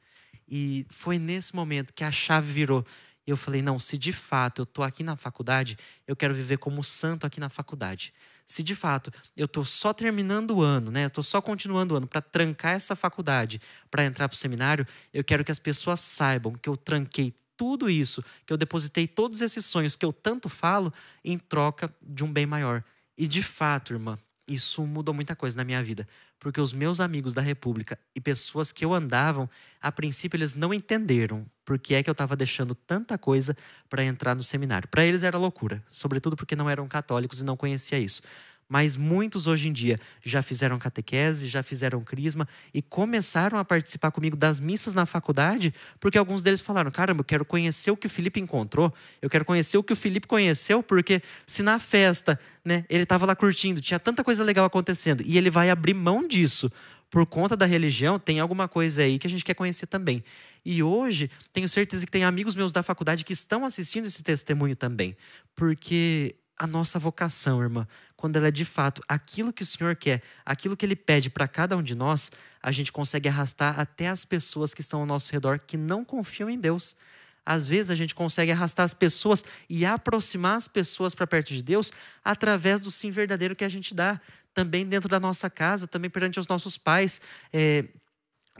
E foi nesse momento que a chave virou. E eu falei: Não, se de fato eu estou aqui na faculdade, eu quero viver como santo aqui na faculdade. Se de fato eu estou só terminando o ano, né? Eu estou só continuando o ano para trancar essa faculdade, para entrar para o seminário, eu quero que as pessoas saibam que eu tranquei tudo isso, que eu depositei todos esses sonhos que eu tanto falo em troca de um bem maior. E de fato, irmã, isso mudou muita coisa na minha vida, porque os meus amigos da República e pessoas que eu andavam, a princípio eles não entenderam porque é que eu estava deixando tanta coisa para entrar no seminário. Para eles era loucura, sobretudo porque não eram católicos e não conhecia isso. Mas muitos hoje em dia já fizeram catequese, já fizeram crisma e começaram a participar comigo das missas na faculdade, porque alguns deles falaram: caramba, eu quero conhecer o que o Felipe encontrou, eu quero conhecer o que o Felipe conheceu, porque se na festa né, ele estava lá curtindo, tinha tanta coisa legal acontecendo e ele vai abrir mão disso por conta da religião, tem alguma coisa aí que a gente quer conhecer também. E hoje, tenho certeza que tem amigos meus da faculdade que estão assistindo esse testemunho também, porque a nossa vocação, irmã, quando ela é de fato aquilo que o Senhor quer, aquilo que Ele pede para cada um de nós, a gente consegue arrastar até as pessoas que estão ao nosso redor que não confiam em Deus. Às vezes a gente consegue arrastar as pessoas e aproximar as pessoas para perto de Deus através do sim verdadeiro que a gente dá, também dentro da nossa casa, também perante os nossos pais. É,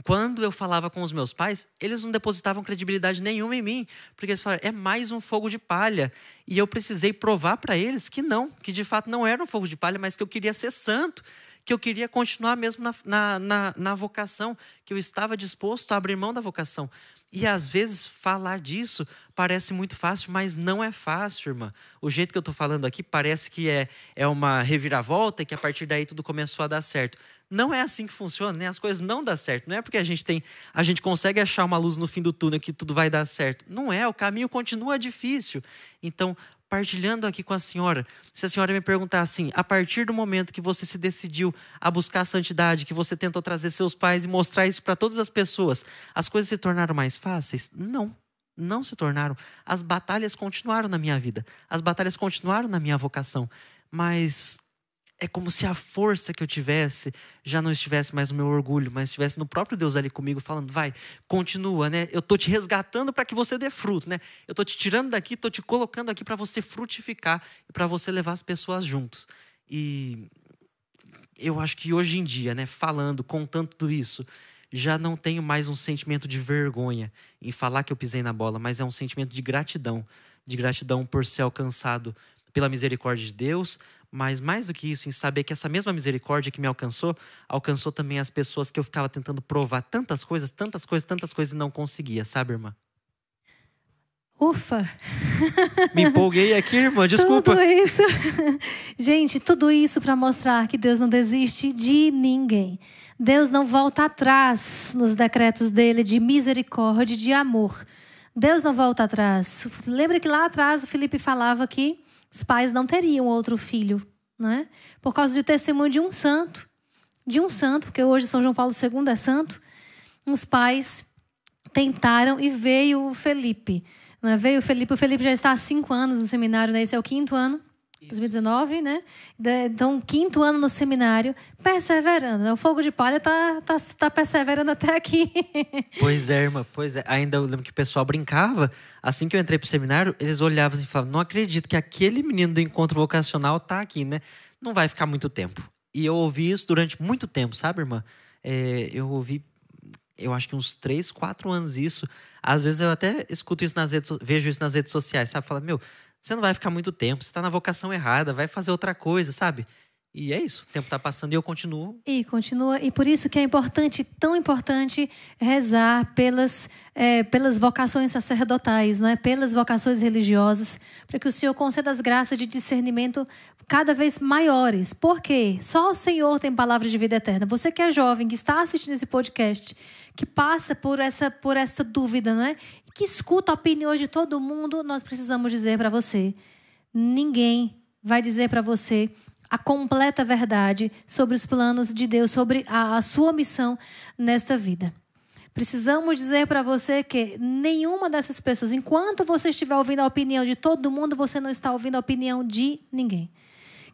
quando eu falava com os meus pais, eles não depositavam credibilidade nenhuma em mim, porque eles falaram, é mais um fogo de palha. E eu precisei provar para eles que não, que de fato não era um fogo de palha, mas que eu queria ser santo, que eu queria continuar mesmo na, na, na, na vocação, que eu estava disposto a abrir mão da vocação. E às vezes falar disso parece muito fácil, mas não é fácil, irmã. O jeito que eu estou falando aqui parece que é, é uma reviravolta e que a partir daí tudo começou a dar certo não é assim que funciona, né? As coisas não dão certo. Não é porque a gente tem, a gente consegue achar uma luz no fim do túnel que tudo vai dar certo. Não é, o caminho continua difícil. Então, partilhando aqui com a senhora, se a senhora me perguntar assim, a partir do momento que você se decidiu a buscar a santidade, que você tentou trazer seus pais e mostrar isso para todas as pessoas, as coisas se tornaram mais fáceis? Não. Não se tornaram. As batalhas continuaram na minha vida. As batalhas continuaram na minha vocação. Mas é como se a força que eu tivesse já não estivesse mais no meu orgulho, mas estivesse no próprio Deus ali comigo falando, vai, continua, né? Eu tô te resgatando para que você dê fruto, né? Eu tô te tirando daqui, tô te colocando aqui para você frutificar e para você levar as pessoas juntos. E eu acho que hoje em dia, né, falando, contando tudo isso, já não tenho mais um sentimento de vergonha em falar que eu pisei na bola, mas é um sentimento de gratidão, de gratidão por ser alcançado pela misericórdia de Deus, mas mais do que isso, em saber que essa mesma misericórdia que me alcançou, alcançou também as pessoas que eu ficava tentando provar tantas coisas, tantas coisas, tantas coisas e não conseguia, sabe, irmã? Ufa! Me empolguei aqui, irmã, desculpa. Tudo isso. Gente, tudo isso para mostrar que Deus não desiste de ninguém. Deus não volta atrás nos decretos dele de misericórdia, de amor. Deus não volta atrás. Lembra que lá atrás o Felipe falava que os pais não teriam outro filho, né? Por causa do testemunho de um santo, de um santo, porque hoje São João Paulo II é santo, os pais tentaram e veio o Felipe. Né? Veio o Felipe, o Felipe já está há cinco anos no seminário, né? esse é o quinto ano. 2019, né? Então, quinto ano no seminário, perseverando. O fogo de palha tá, tá, tá perseverando até aqui. Pois é, irmã, pois é. Ainda eu lembro que o pessoal brincava. Assim que eu entrei pro seminário, eles olhavam assim e falavam: não acredito que aquele menino do encontro vocacional tá aqui, né? Não vai ficar muito tempo. E eu ouvi isso durante muito tempo, sabe, irmã? É, eu ouvi, eu acho que uns três, quatro anos isso. Às vezes eu até escuto isso nas redes, vejo isso nas redes sociais, sabe? Fala, meu, você não vai ficar muito tempo, você está na vocação errada, vai fazer outra coisa, sabe? E é isso, o tempo está passando e eu continuo. E continua, e por isso que é importante, tão importante, rezar pelas, é, pelas vocações sacerdotais, não é? pelas vocações religiosas, para que o Senhor conceda as graças de discernimento cada vez maiores. Por quê? só o Senhor tem palavras de vida eterna. Você que é jovem, que está assistindo esse podcast, que passa por essa, por esta dúvida, não é? que escuta a opinião de todo mundo, nós precisamos dizer para você: ninguém vai dizer para você a completa verdade sobre os planos de Deus, sobre a, a sua missão nesta vida. Precisamos dizer para você que nenhuma dessas pessoas, enquanto você estiver ouvindo a opinião de todo mundo, você não está ouvindo a opinião de ninguém.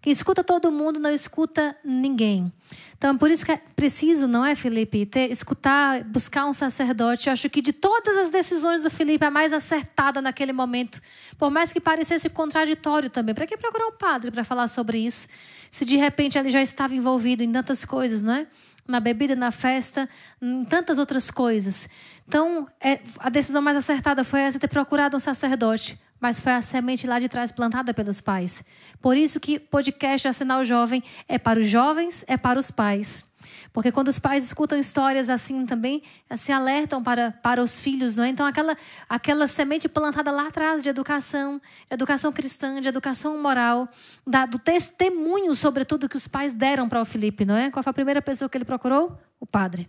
Quem escuta todo mundo não escuta ninguém. Então, por isso que é preciso, não é, Felipe, ter, escutar, buscar um sacerdote. Eu acho que de todas as decisões do Felipe, a mais acertada naquele momento, por mais que parecesse contraditório também. Para que procurar um padre para falar sobre isso? Se de repente ele já estava envolvido em tantas coisas, não é? na bebida, na festa, em tantas outras coisas. Então, é, a decisão mais acertada foi essa, ter procurado um sacerdote mas foi a semente lá de trás plantada pelos pais. Por isso que podcast o Jovem é para os jovens, é para os pais. Porque quando os pais escutam histórias assim também, se alertam para, para os filhos, não é? Então, aquela, aquela semente plantada lá atrás de educação, de educação cristã, de educação moral, da, do testemunho, sobretudo, que os pais deram para o Felipe, não é? Qual foi a primeira pessoa que ele procurou? O padre.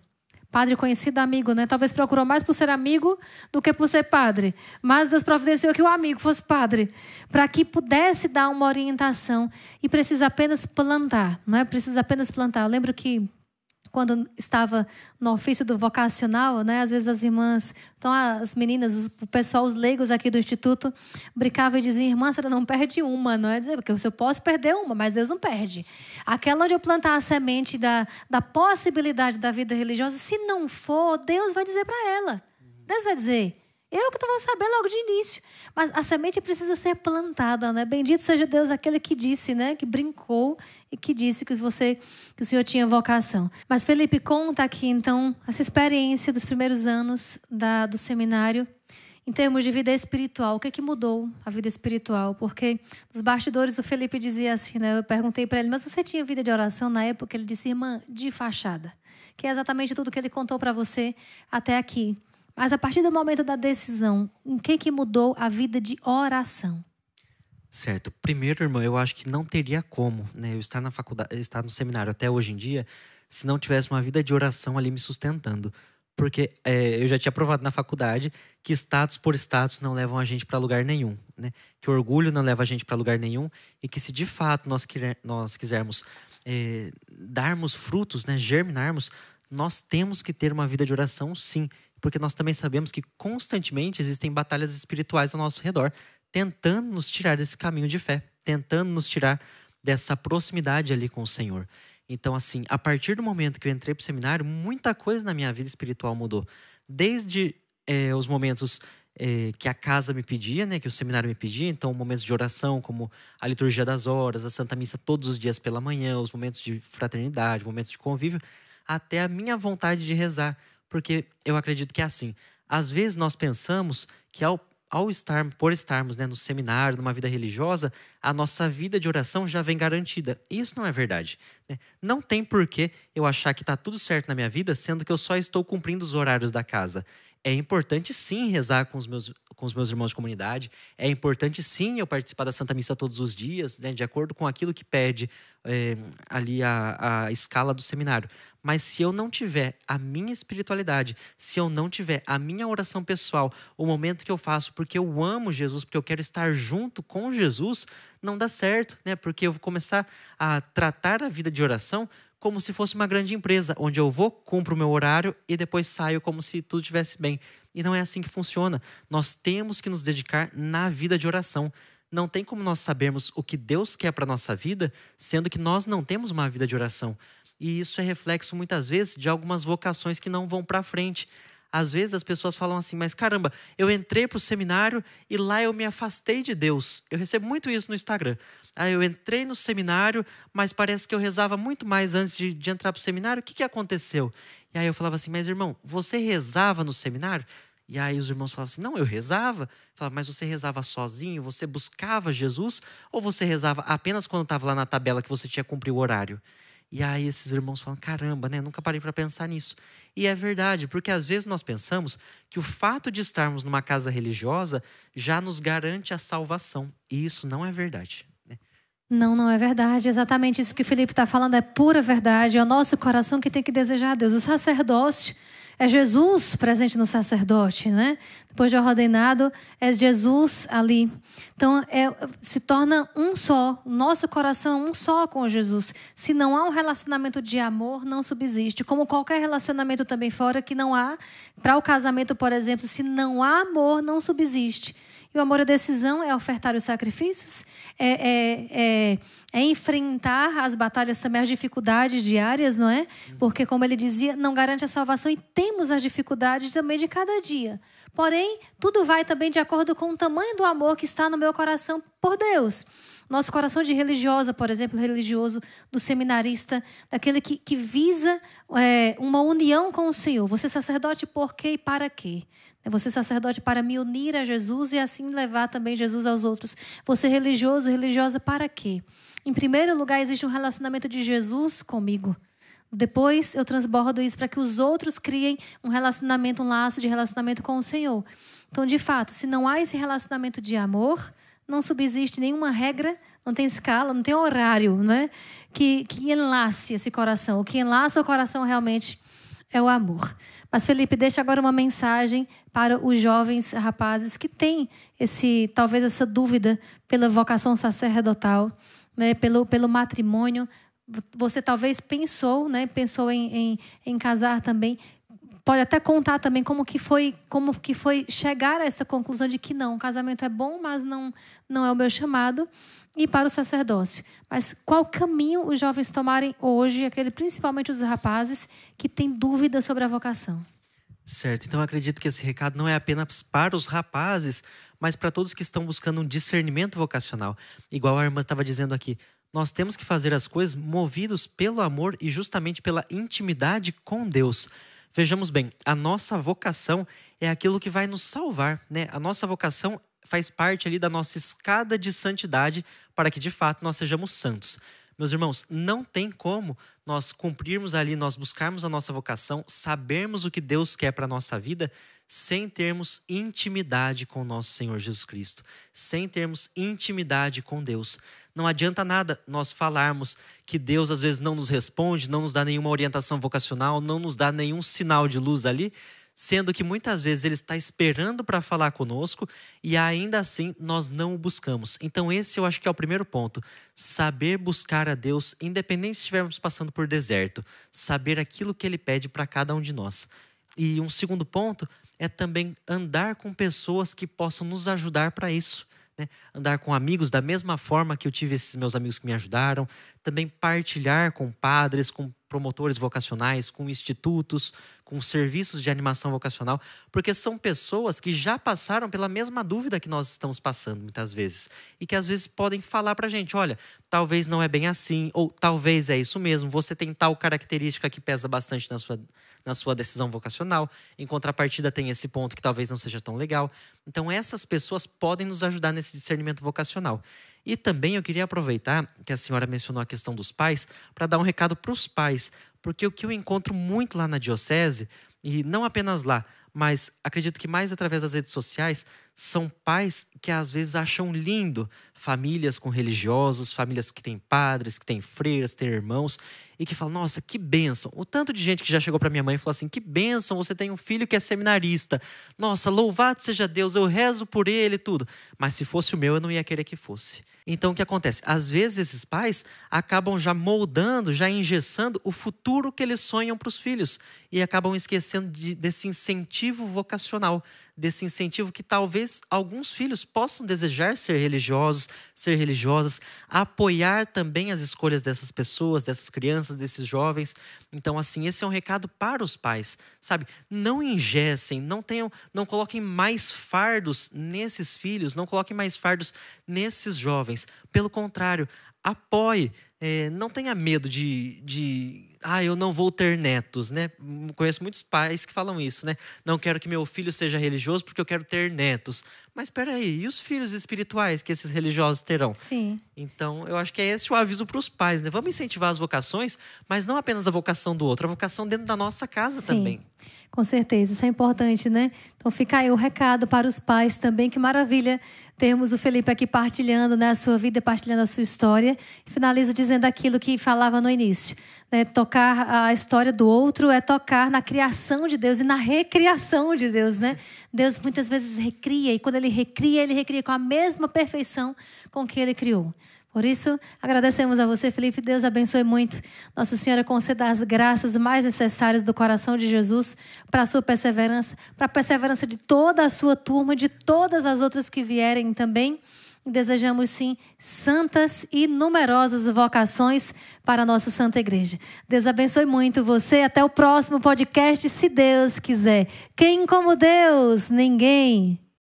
Padre conhecido, amigo, né? Talvez procurou mais por ser amigo do que por ser padre. Mas Deus providenciou que o amigo fosse padre, para que pudesse dar uma orientação. E precisa apenas plantar, não é? Precisa apenas plantar. Eu lembro que quando estava no ofício do vocacional, né? Às vezes as irmãs, então as meninas, o pessoal, os leigos aqui do instituto, brincava e dizia: irmã, você não perde uma, não é? Porque eu posso perder uma, mas Deus não perde. Aquela onde eu plantar a semente da, da possibilidade da vida religiosa, se não for, Deus vai dizer para ela. Deus vai dizer: eu que não vou saber logo de início. Mas a semente precisa ser plantada, né? Bendito seja Deus aquele que disse, né? Que brincou e que disse que você, que o senhor tinha vocação. Mas Felipe conta aqui então essa experiência dos primeiros anos da, do seminário em termos de vida espiritual, o que, é que mudou a vida espiritual? Porque nos bastidores o Felipe dizia assim, né? Eu perguntei para ele, mas você tinha vida de oração na época? Ele disse, irmã, de fachada. Que é exatamente tudo que ele contou para você até aqui. Mas a partir do momento da decisão, em que que mudou a vida de oração? Certo. Primeiro, irmão, eu acho que não teria como, né? Eu estar na faculdade, estar no seminário até hoje em dia, se não tivesse uma vida de oração ali me sustentando. Porque é, eu já tinha provado na faculdade que status por status não levam a gente para lugar nenhum, né? Que orgulho não leva a gente para lugar nenhum e que se de fato nós, quer, nós quisermos é, darmos frutos, né, germinarmos, nós temos que ter uma vida de oração, sim porque nós também sabemos que constantemente existem batalhas espirituais ao nosso redor, tentando nos tirar desse caminho de fé, tentando nos tirar dessa proximidade ali com o Senhor. Então, assim, a partir do momento que eu entrei para o seminário, muita coisa na minha vida espiritual mudou. Desde é, os momentos é, que a casa me pedia, né, que o seminário me pedia, então momentos de oração, como a liturgia das horas, a Santa Missa todos os dias pela manhã, os momentos de fraternidade, momentos de convívio, até a minha vontade de rezar, porque eu acredito que é assim. Às vezes nós pensamos que ao, ao estar, por estarmos né, no seminário, numa vida religiosa, a nossa vida de oração já vem garantida. isso não é verdade. Né? Não tem porquê eu achar que está tudo certo na minha vida, sendo que eu só estou cumprindo os horários da casa. É importante sim rezar com os meus com os meus irmãos de comunidade. É importante, sim, eu participar da Santa Missa todos os dias, né, de acordo com aquilo que pede é, ali a, a escala do seminário. Mas se eu não tiver a minha espiritualidade, se eu não tiver a minha oração pessoal, o momento que eu faço porque eu amo Jesus, porque eu quero estar junto com Jesus, não dá certo, né? Porque eu vou começar a tratar a vida de oração como se fosse uma grande empresa, onde eu vou, cumpro o meu horário e depois saio como se tudo estivesse bem. E não é assim que funciona. Nós temos que nos dedicar na vida de oração. Não tem como nós sabermos o que Deus quer para nossa vida, sendo que nós não temos uma vida de oração. E isso é reflexo muitas vezes de algumas vocações que não vão para frente. Às vezes as pessoas falam assim, mas caramba, eu entrei para o seminário e lá eu me afastei de Deus. Eu recebo muito isso no Instagram. Ah, eu entrei no seminário, mas parece que eu rezava muito mais antes de, de entrar para o seminário. O que, que aconteceu? E aí eu falava assim, mas irmão, você rezava no seminário? E aí os irmãos falavam assim, não, eu rezava. Eu falava, mas você rezava sozinho? Você buscava Jesus? Ou você rezava apenas quando estava lá na tabela que você tinha cumprido o horário? E aí esses irmãos falam: caramba, né? Nunca parei para pensar nisso. E é verdade, porque às vezes nós pensamos que o fato de estarmos numa casa religiosa já nos garante a salvação. E isso não é verdade. Não, não é verdade. Exatamente isso que o Felipe está falando é pura verdade. É o nosso coração que tem que desejar a Deus. O sacerdócio é Jesus presente no sacerdote, né? Depois de ordenado, é Jesus ali. Então, é, se torna um só, nosso coração um só com Jesus. Se não há um relacionamento de amor, não subsiste. Como qualquer relacionamento também fora que não há, para o casamento, por exemplo, se não há amor, não subsiste. E o amor à decisão é ofertar os sacrifícios, é, é, é, é, enfrentar as batalhas também, as dificuldades diárias, não é? Uhum. Porque, como ele dizia, não garante a salvação e temos as dificuldades também de cada dia. Porém, tudo vai também de acordo com o tamanho do amor que está no meu coração por Deus. Nosso coração de religiosa, por exemplo, religioso, do seminarista, daquele que, que visa é, uma união com o Senhor. Você é sacerdote por quê e para quê? É você, sacerdote, para me unir a Jesus e assim levar também Jesus aos outros. Você, religioso, religiosa, para quê? Em primeiro lugar, existe um relacionamento de Jesus comigo. Depois, eu transbordo isso para que os outros criem um relacionamento, um laço de relacionamento com o Senhor. Então, de fato, se não há esse relacionamento de amor, não subsiste nenhuma regra, não tem escala, não tem horário, é Que, que enlace esse coração. O que enlaça o coração realmente é o amor. Mas, Felipe, deixa agora uma mensagem para os jovens rapazes que têm esse, talvez essa dúvida pela vocação sacerdotal, né, pelo, pelo matrimônio. Você talvez pensou, né, pensou em, em, em casar também. Pode até contar também como que foi, como que foi chegar a essa conclusão de que não, o casamento é bom, mas não, não é o meu chamado e para o sacerdócio. Mas qual caminho os jovens tomarem hoje, aquele principalmente os rapazes que têm dúvidas sobre a vocação? Certo. Então acredito que esse recado não é apenas para os rapazes, mas para todos que estão buscando um discernimento vocacional. Igual a irmã estava dizendo aqui, nós temos que fazer as coisas movidos pelo amor e justamente pela intimidade com Deus. Vejamos bem, a nossa vocação é aquilo que vai nos salvar, né? A nossa vocação faz parte ali da nossa escada de santidade para que de fato nós sejamos santos. Meus irmãos, não tem como nós cumprirmos ali, nós buscarmos a nossa vocação, sabermos o que Deus quer para a nossa vida, sem termos intimidade com o nosso Senhor Jesus Cristo, sem termos intimidade com Deus. Não adianta nada nós falarmos que Deus às vezes não nos responde, não nos dá nenhuma orientação vocacional, não nos dá nenhum sinal de luz ali, sendo que muitas vezes ele está esperando para falar conosco e ainda assim nós não o buscamos. Então, esse eu acho que é o primeiro ponto. Saber buscar a Deus, independente se estivermos passando por deserto, saber aquilo que ele pede para cada um de nós. E um segundo ponto é também andar com pessoas que possam nos ajudar para isso. Né? Andar com amigos da mesma forma que eu tive esses meus amigos que me ajudaram. Também partilhar com padres, com promotores vocacionais, com institutos, com serviços de animação vocacional, porque são pessoas que já passaram pela mesma dúvida que nós estamos passando muitas vezes e que às vezes podem falar para a gente, olha, talvez não é bem assim ou talvez é isso mesmo. Você tem tal característica que pesa bastante na sua na sua decisão vocacional. Em contrapartida tem esse ponto que talvez não seja tão legal. Então essas pessoas podem nos ajudar nesse discernimento vocacional. E também eu queria aproveitar que a senhora mencionou a questão dos pais para dar um recado para os pais, porque o que eu encontro muito lá na diocese, e não apenas lá, mas acredito que mais através das redes sociais, são pais que às vezes acham lindo famílias com religiosos, famílias que têm padres, que têm freiras, têm irmãos, e que falam: nossa, que bênção. O tanto de gente que já chegou para minha mãe e falou assim: que bênção, você tem um filho que é seminarista. Nossa, louvado seja Deus, eu rezo por ele e tudo. Mas se fosse o meu, eu não ia querer que fosse. Então, o que acontece? Às vezes, esses pais acabam já moldando, já engessando o futuro que eles sonham para os filhos e acabam esquecendo de, desse incentivo vocacional, desse incentivo que talvez alguns filhos possam desejar ser religiosos, ser religiosas, apoiar também as escolhas dessas pessoas, dessas crianças, desses jovens. Então, assim, esse é um recado para os pais, sabe? Não ingessem, não tenham, não coloquem mais fardos nesses filhos, não coloquem mais fardos nesses jovens. Pelo contrário, apoie, é, não tenha medo de, de ah, eu não vou ter netos, né? Conheço muitos pais que falam isso, né? Não quero que meu filho seja religioso porque eu quero ter netos. Mas espera aí, e os filhos espirituais que esses religiosos terão? Sim. Então, eu acho que é esse o aviso para os pais, né? Vamos incentivar as vocações, mas não apenas a vocação do outro, a vocação dentro da nossa casa Sim. também. Com certeza, isso é importante, né? Então, fica aí o recado para os pais também, que maravilha termos o Felipe aqui partilhando né, a sua vida, partilhando a sua história. Finalizo dizendo aquilo que falava no início. Né, tocar a história do outro é tocar na criação de Deus e na recriação de Deus. Né? Deus muitas vezes recria, e quando ele recria, ele recria com a mesma perfeição com que ele criou. Por isso, agradecemos a você, Felipe. Deus abençoe muito. Nossa Senhora conceda as graças mais necessárias do coração de Jesus para a sua perseverança, para a perseverança de toda a sua turma, de todas as outras que vierem também. E desejamos, sim, santas e numerosas vocações para a nossa Santa Igreja. Deus abençoe muito você. Até o próximo podcast, se Deus quiser. Quem como Deus? Ninguém.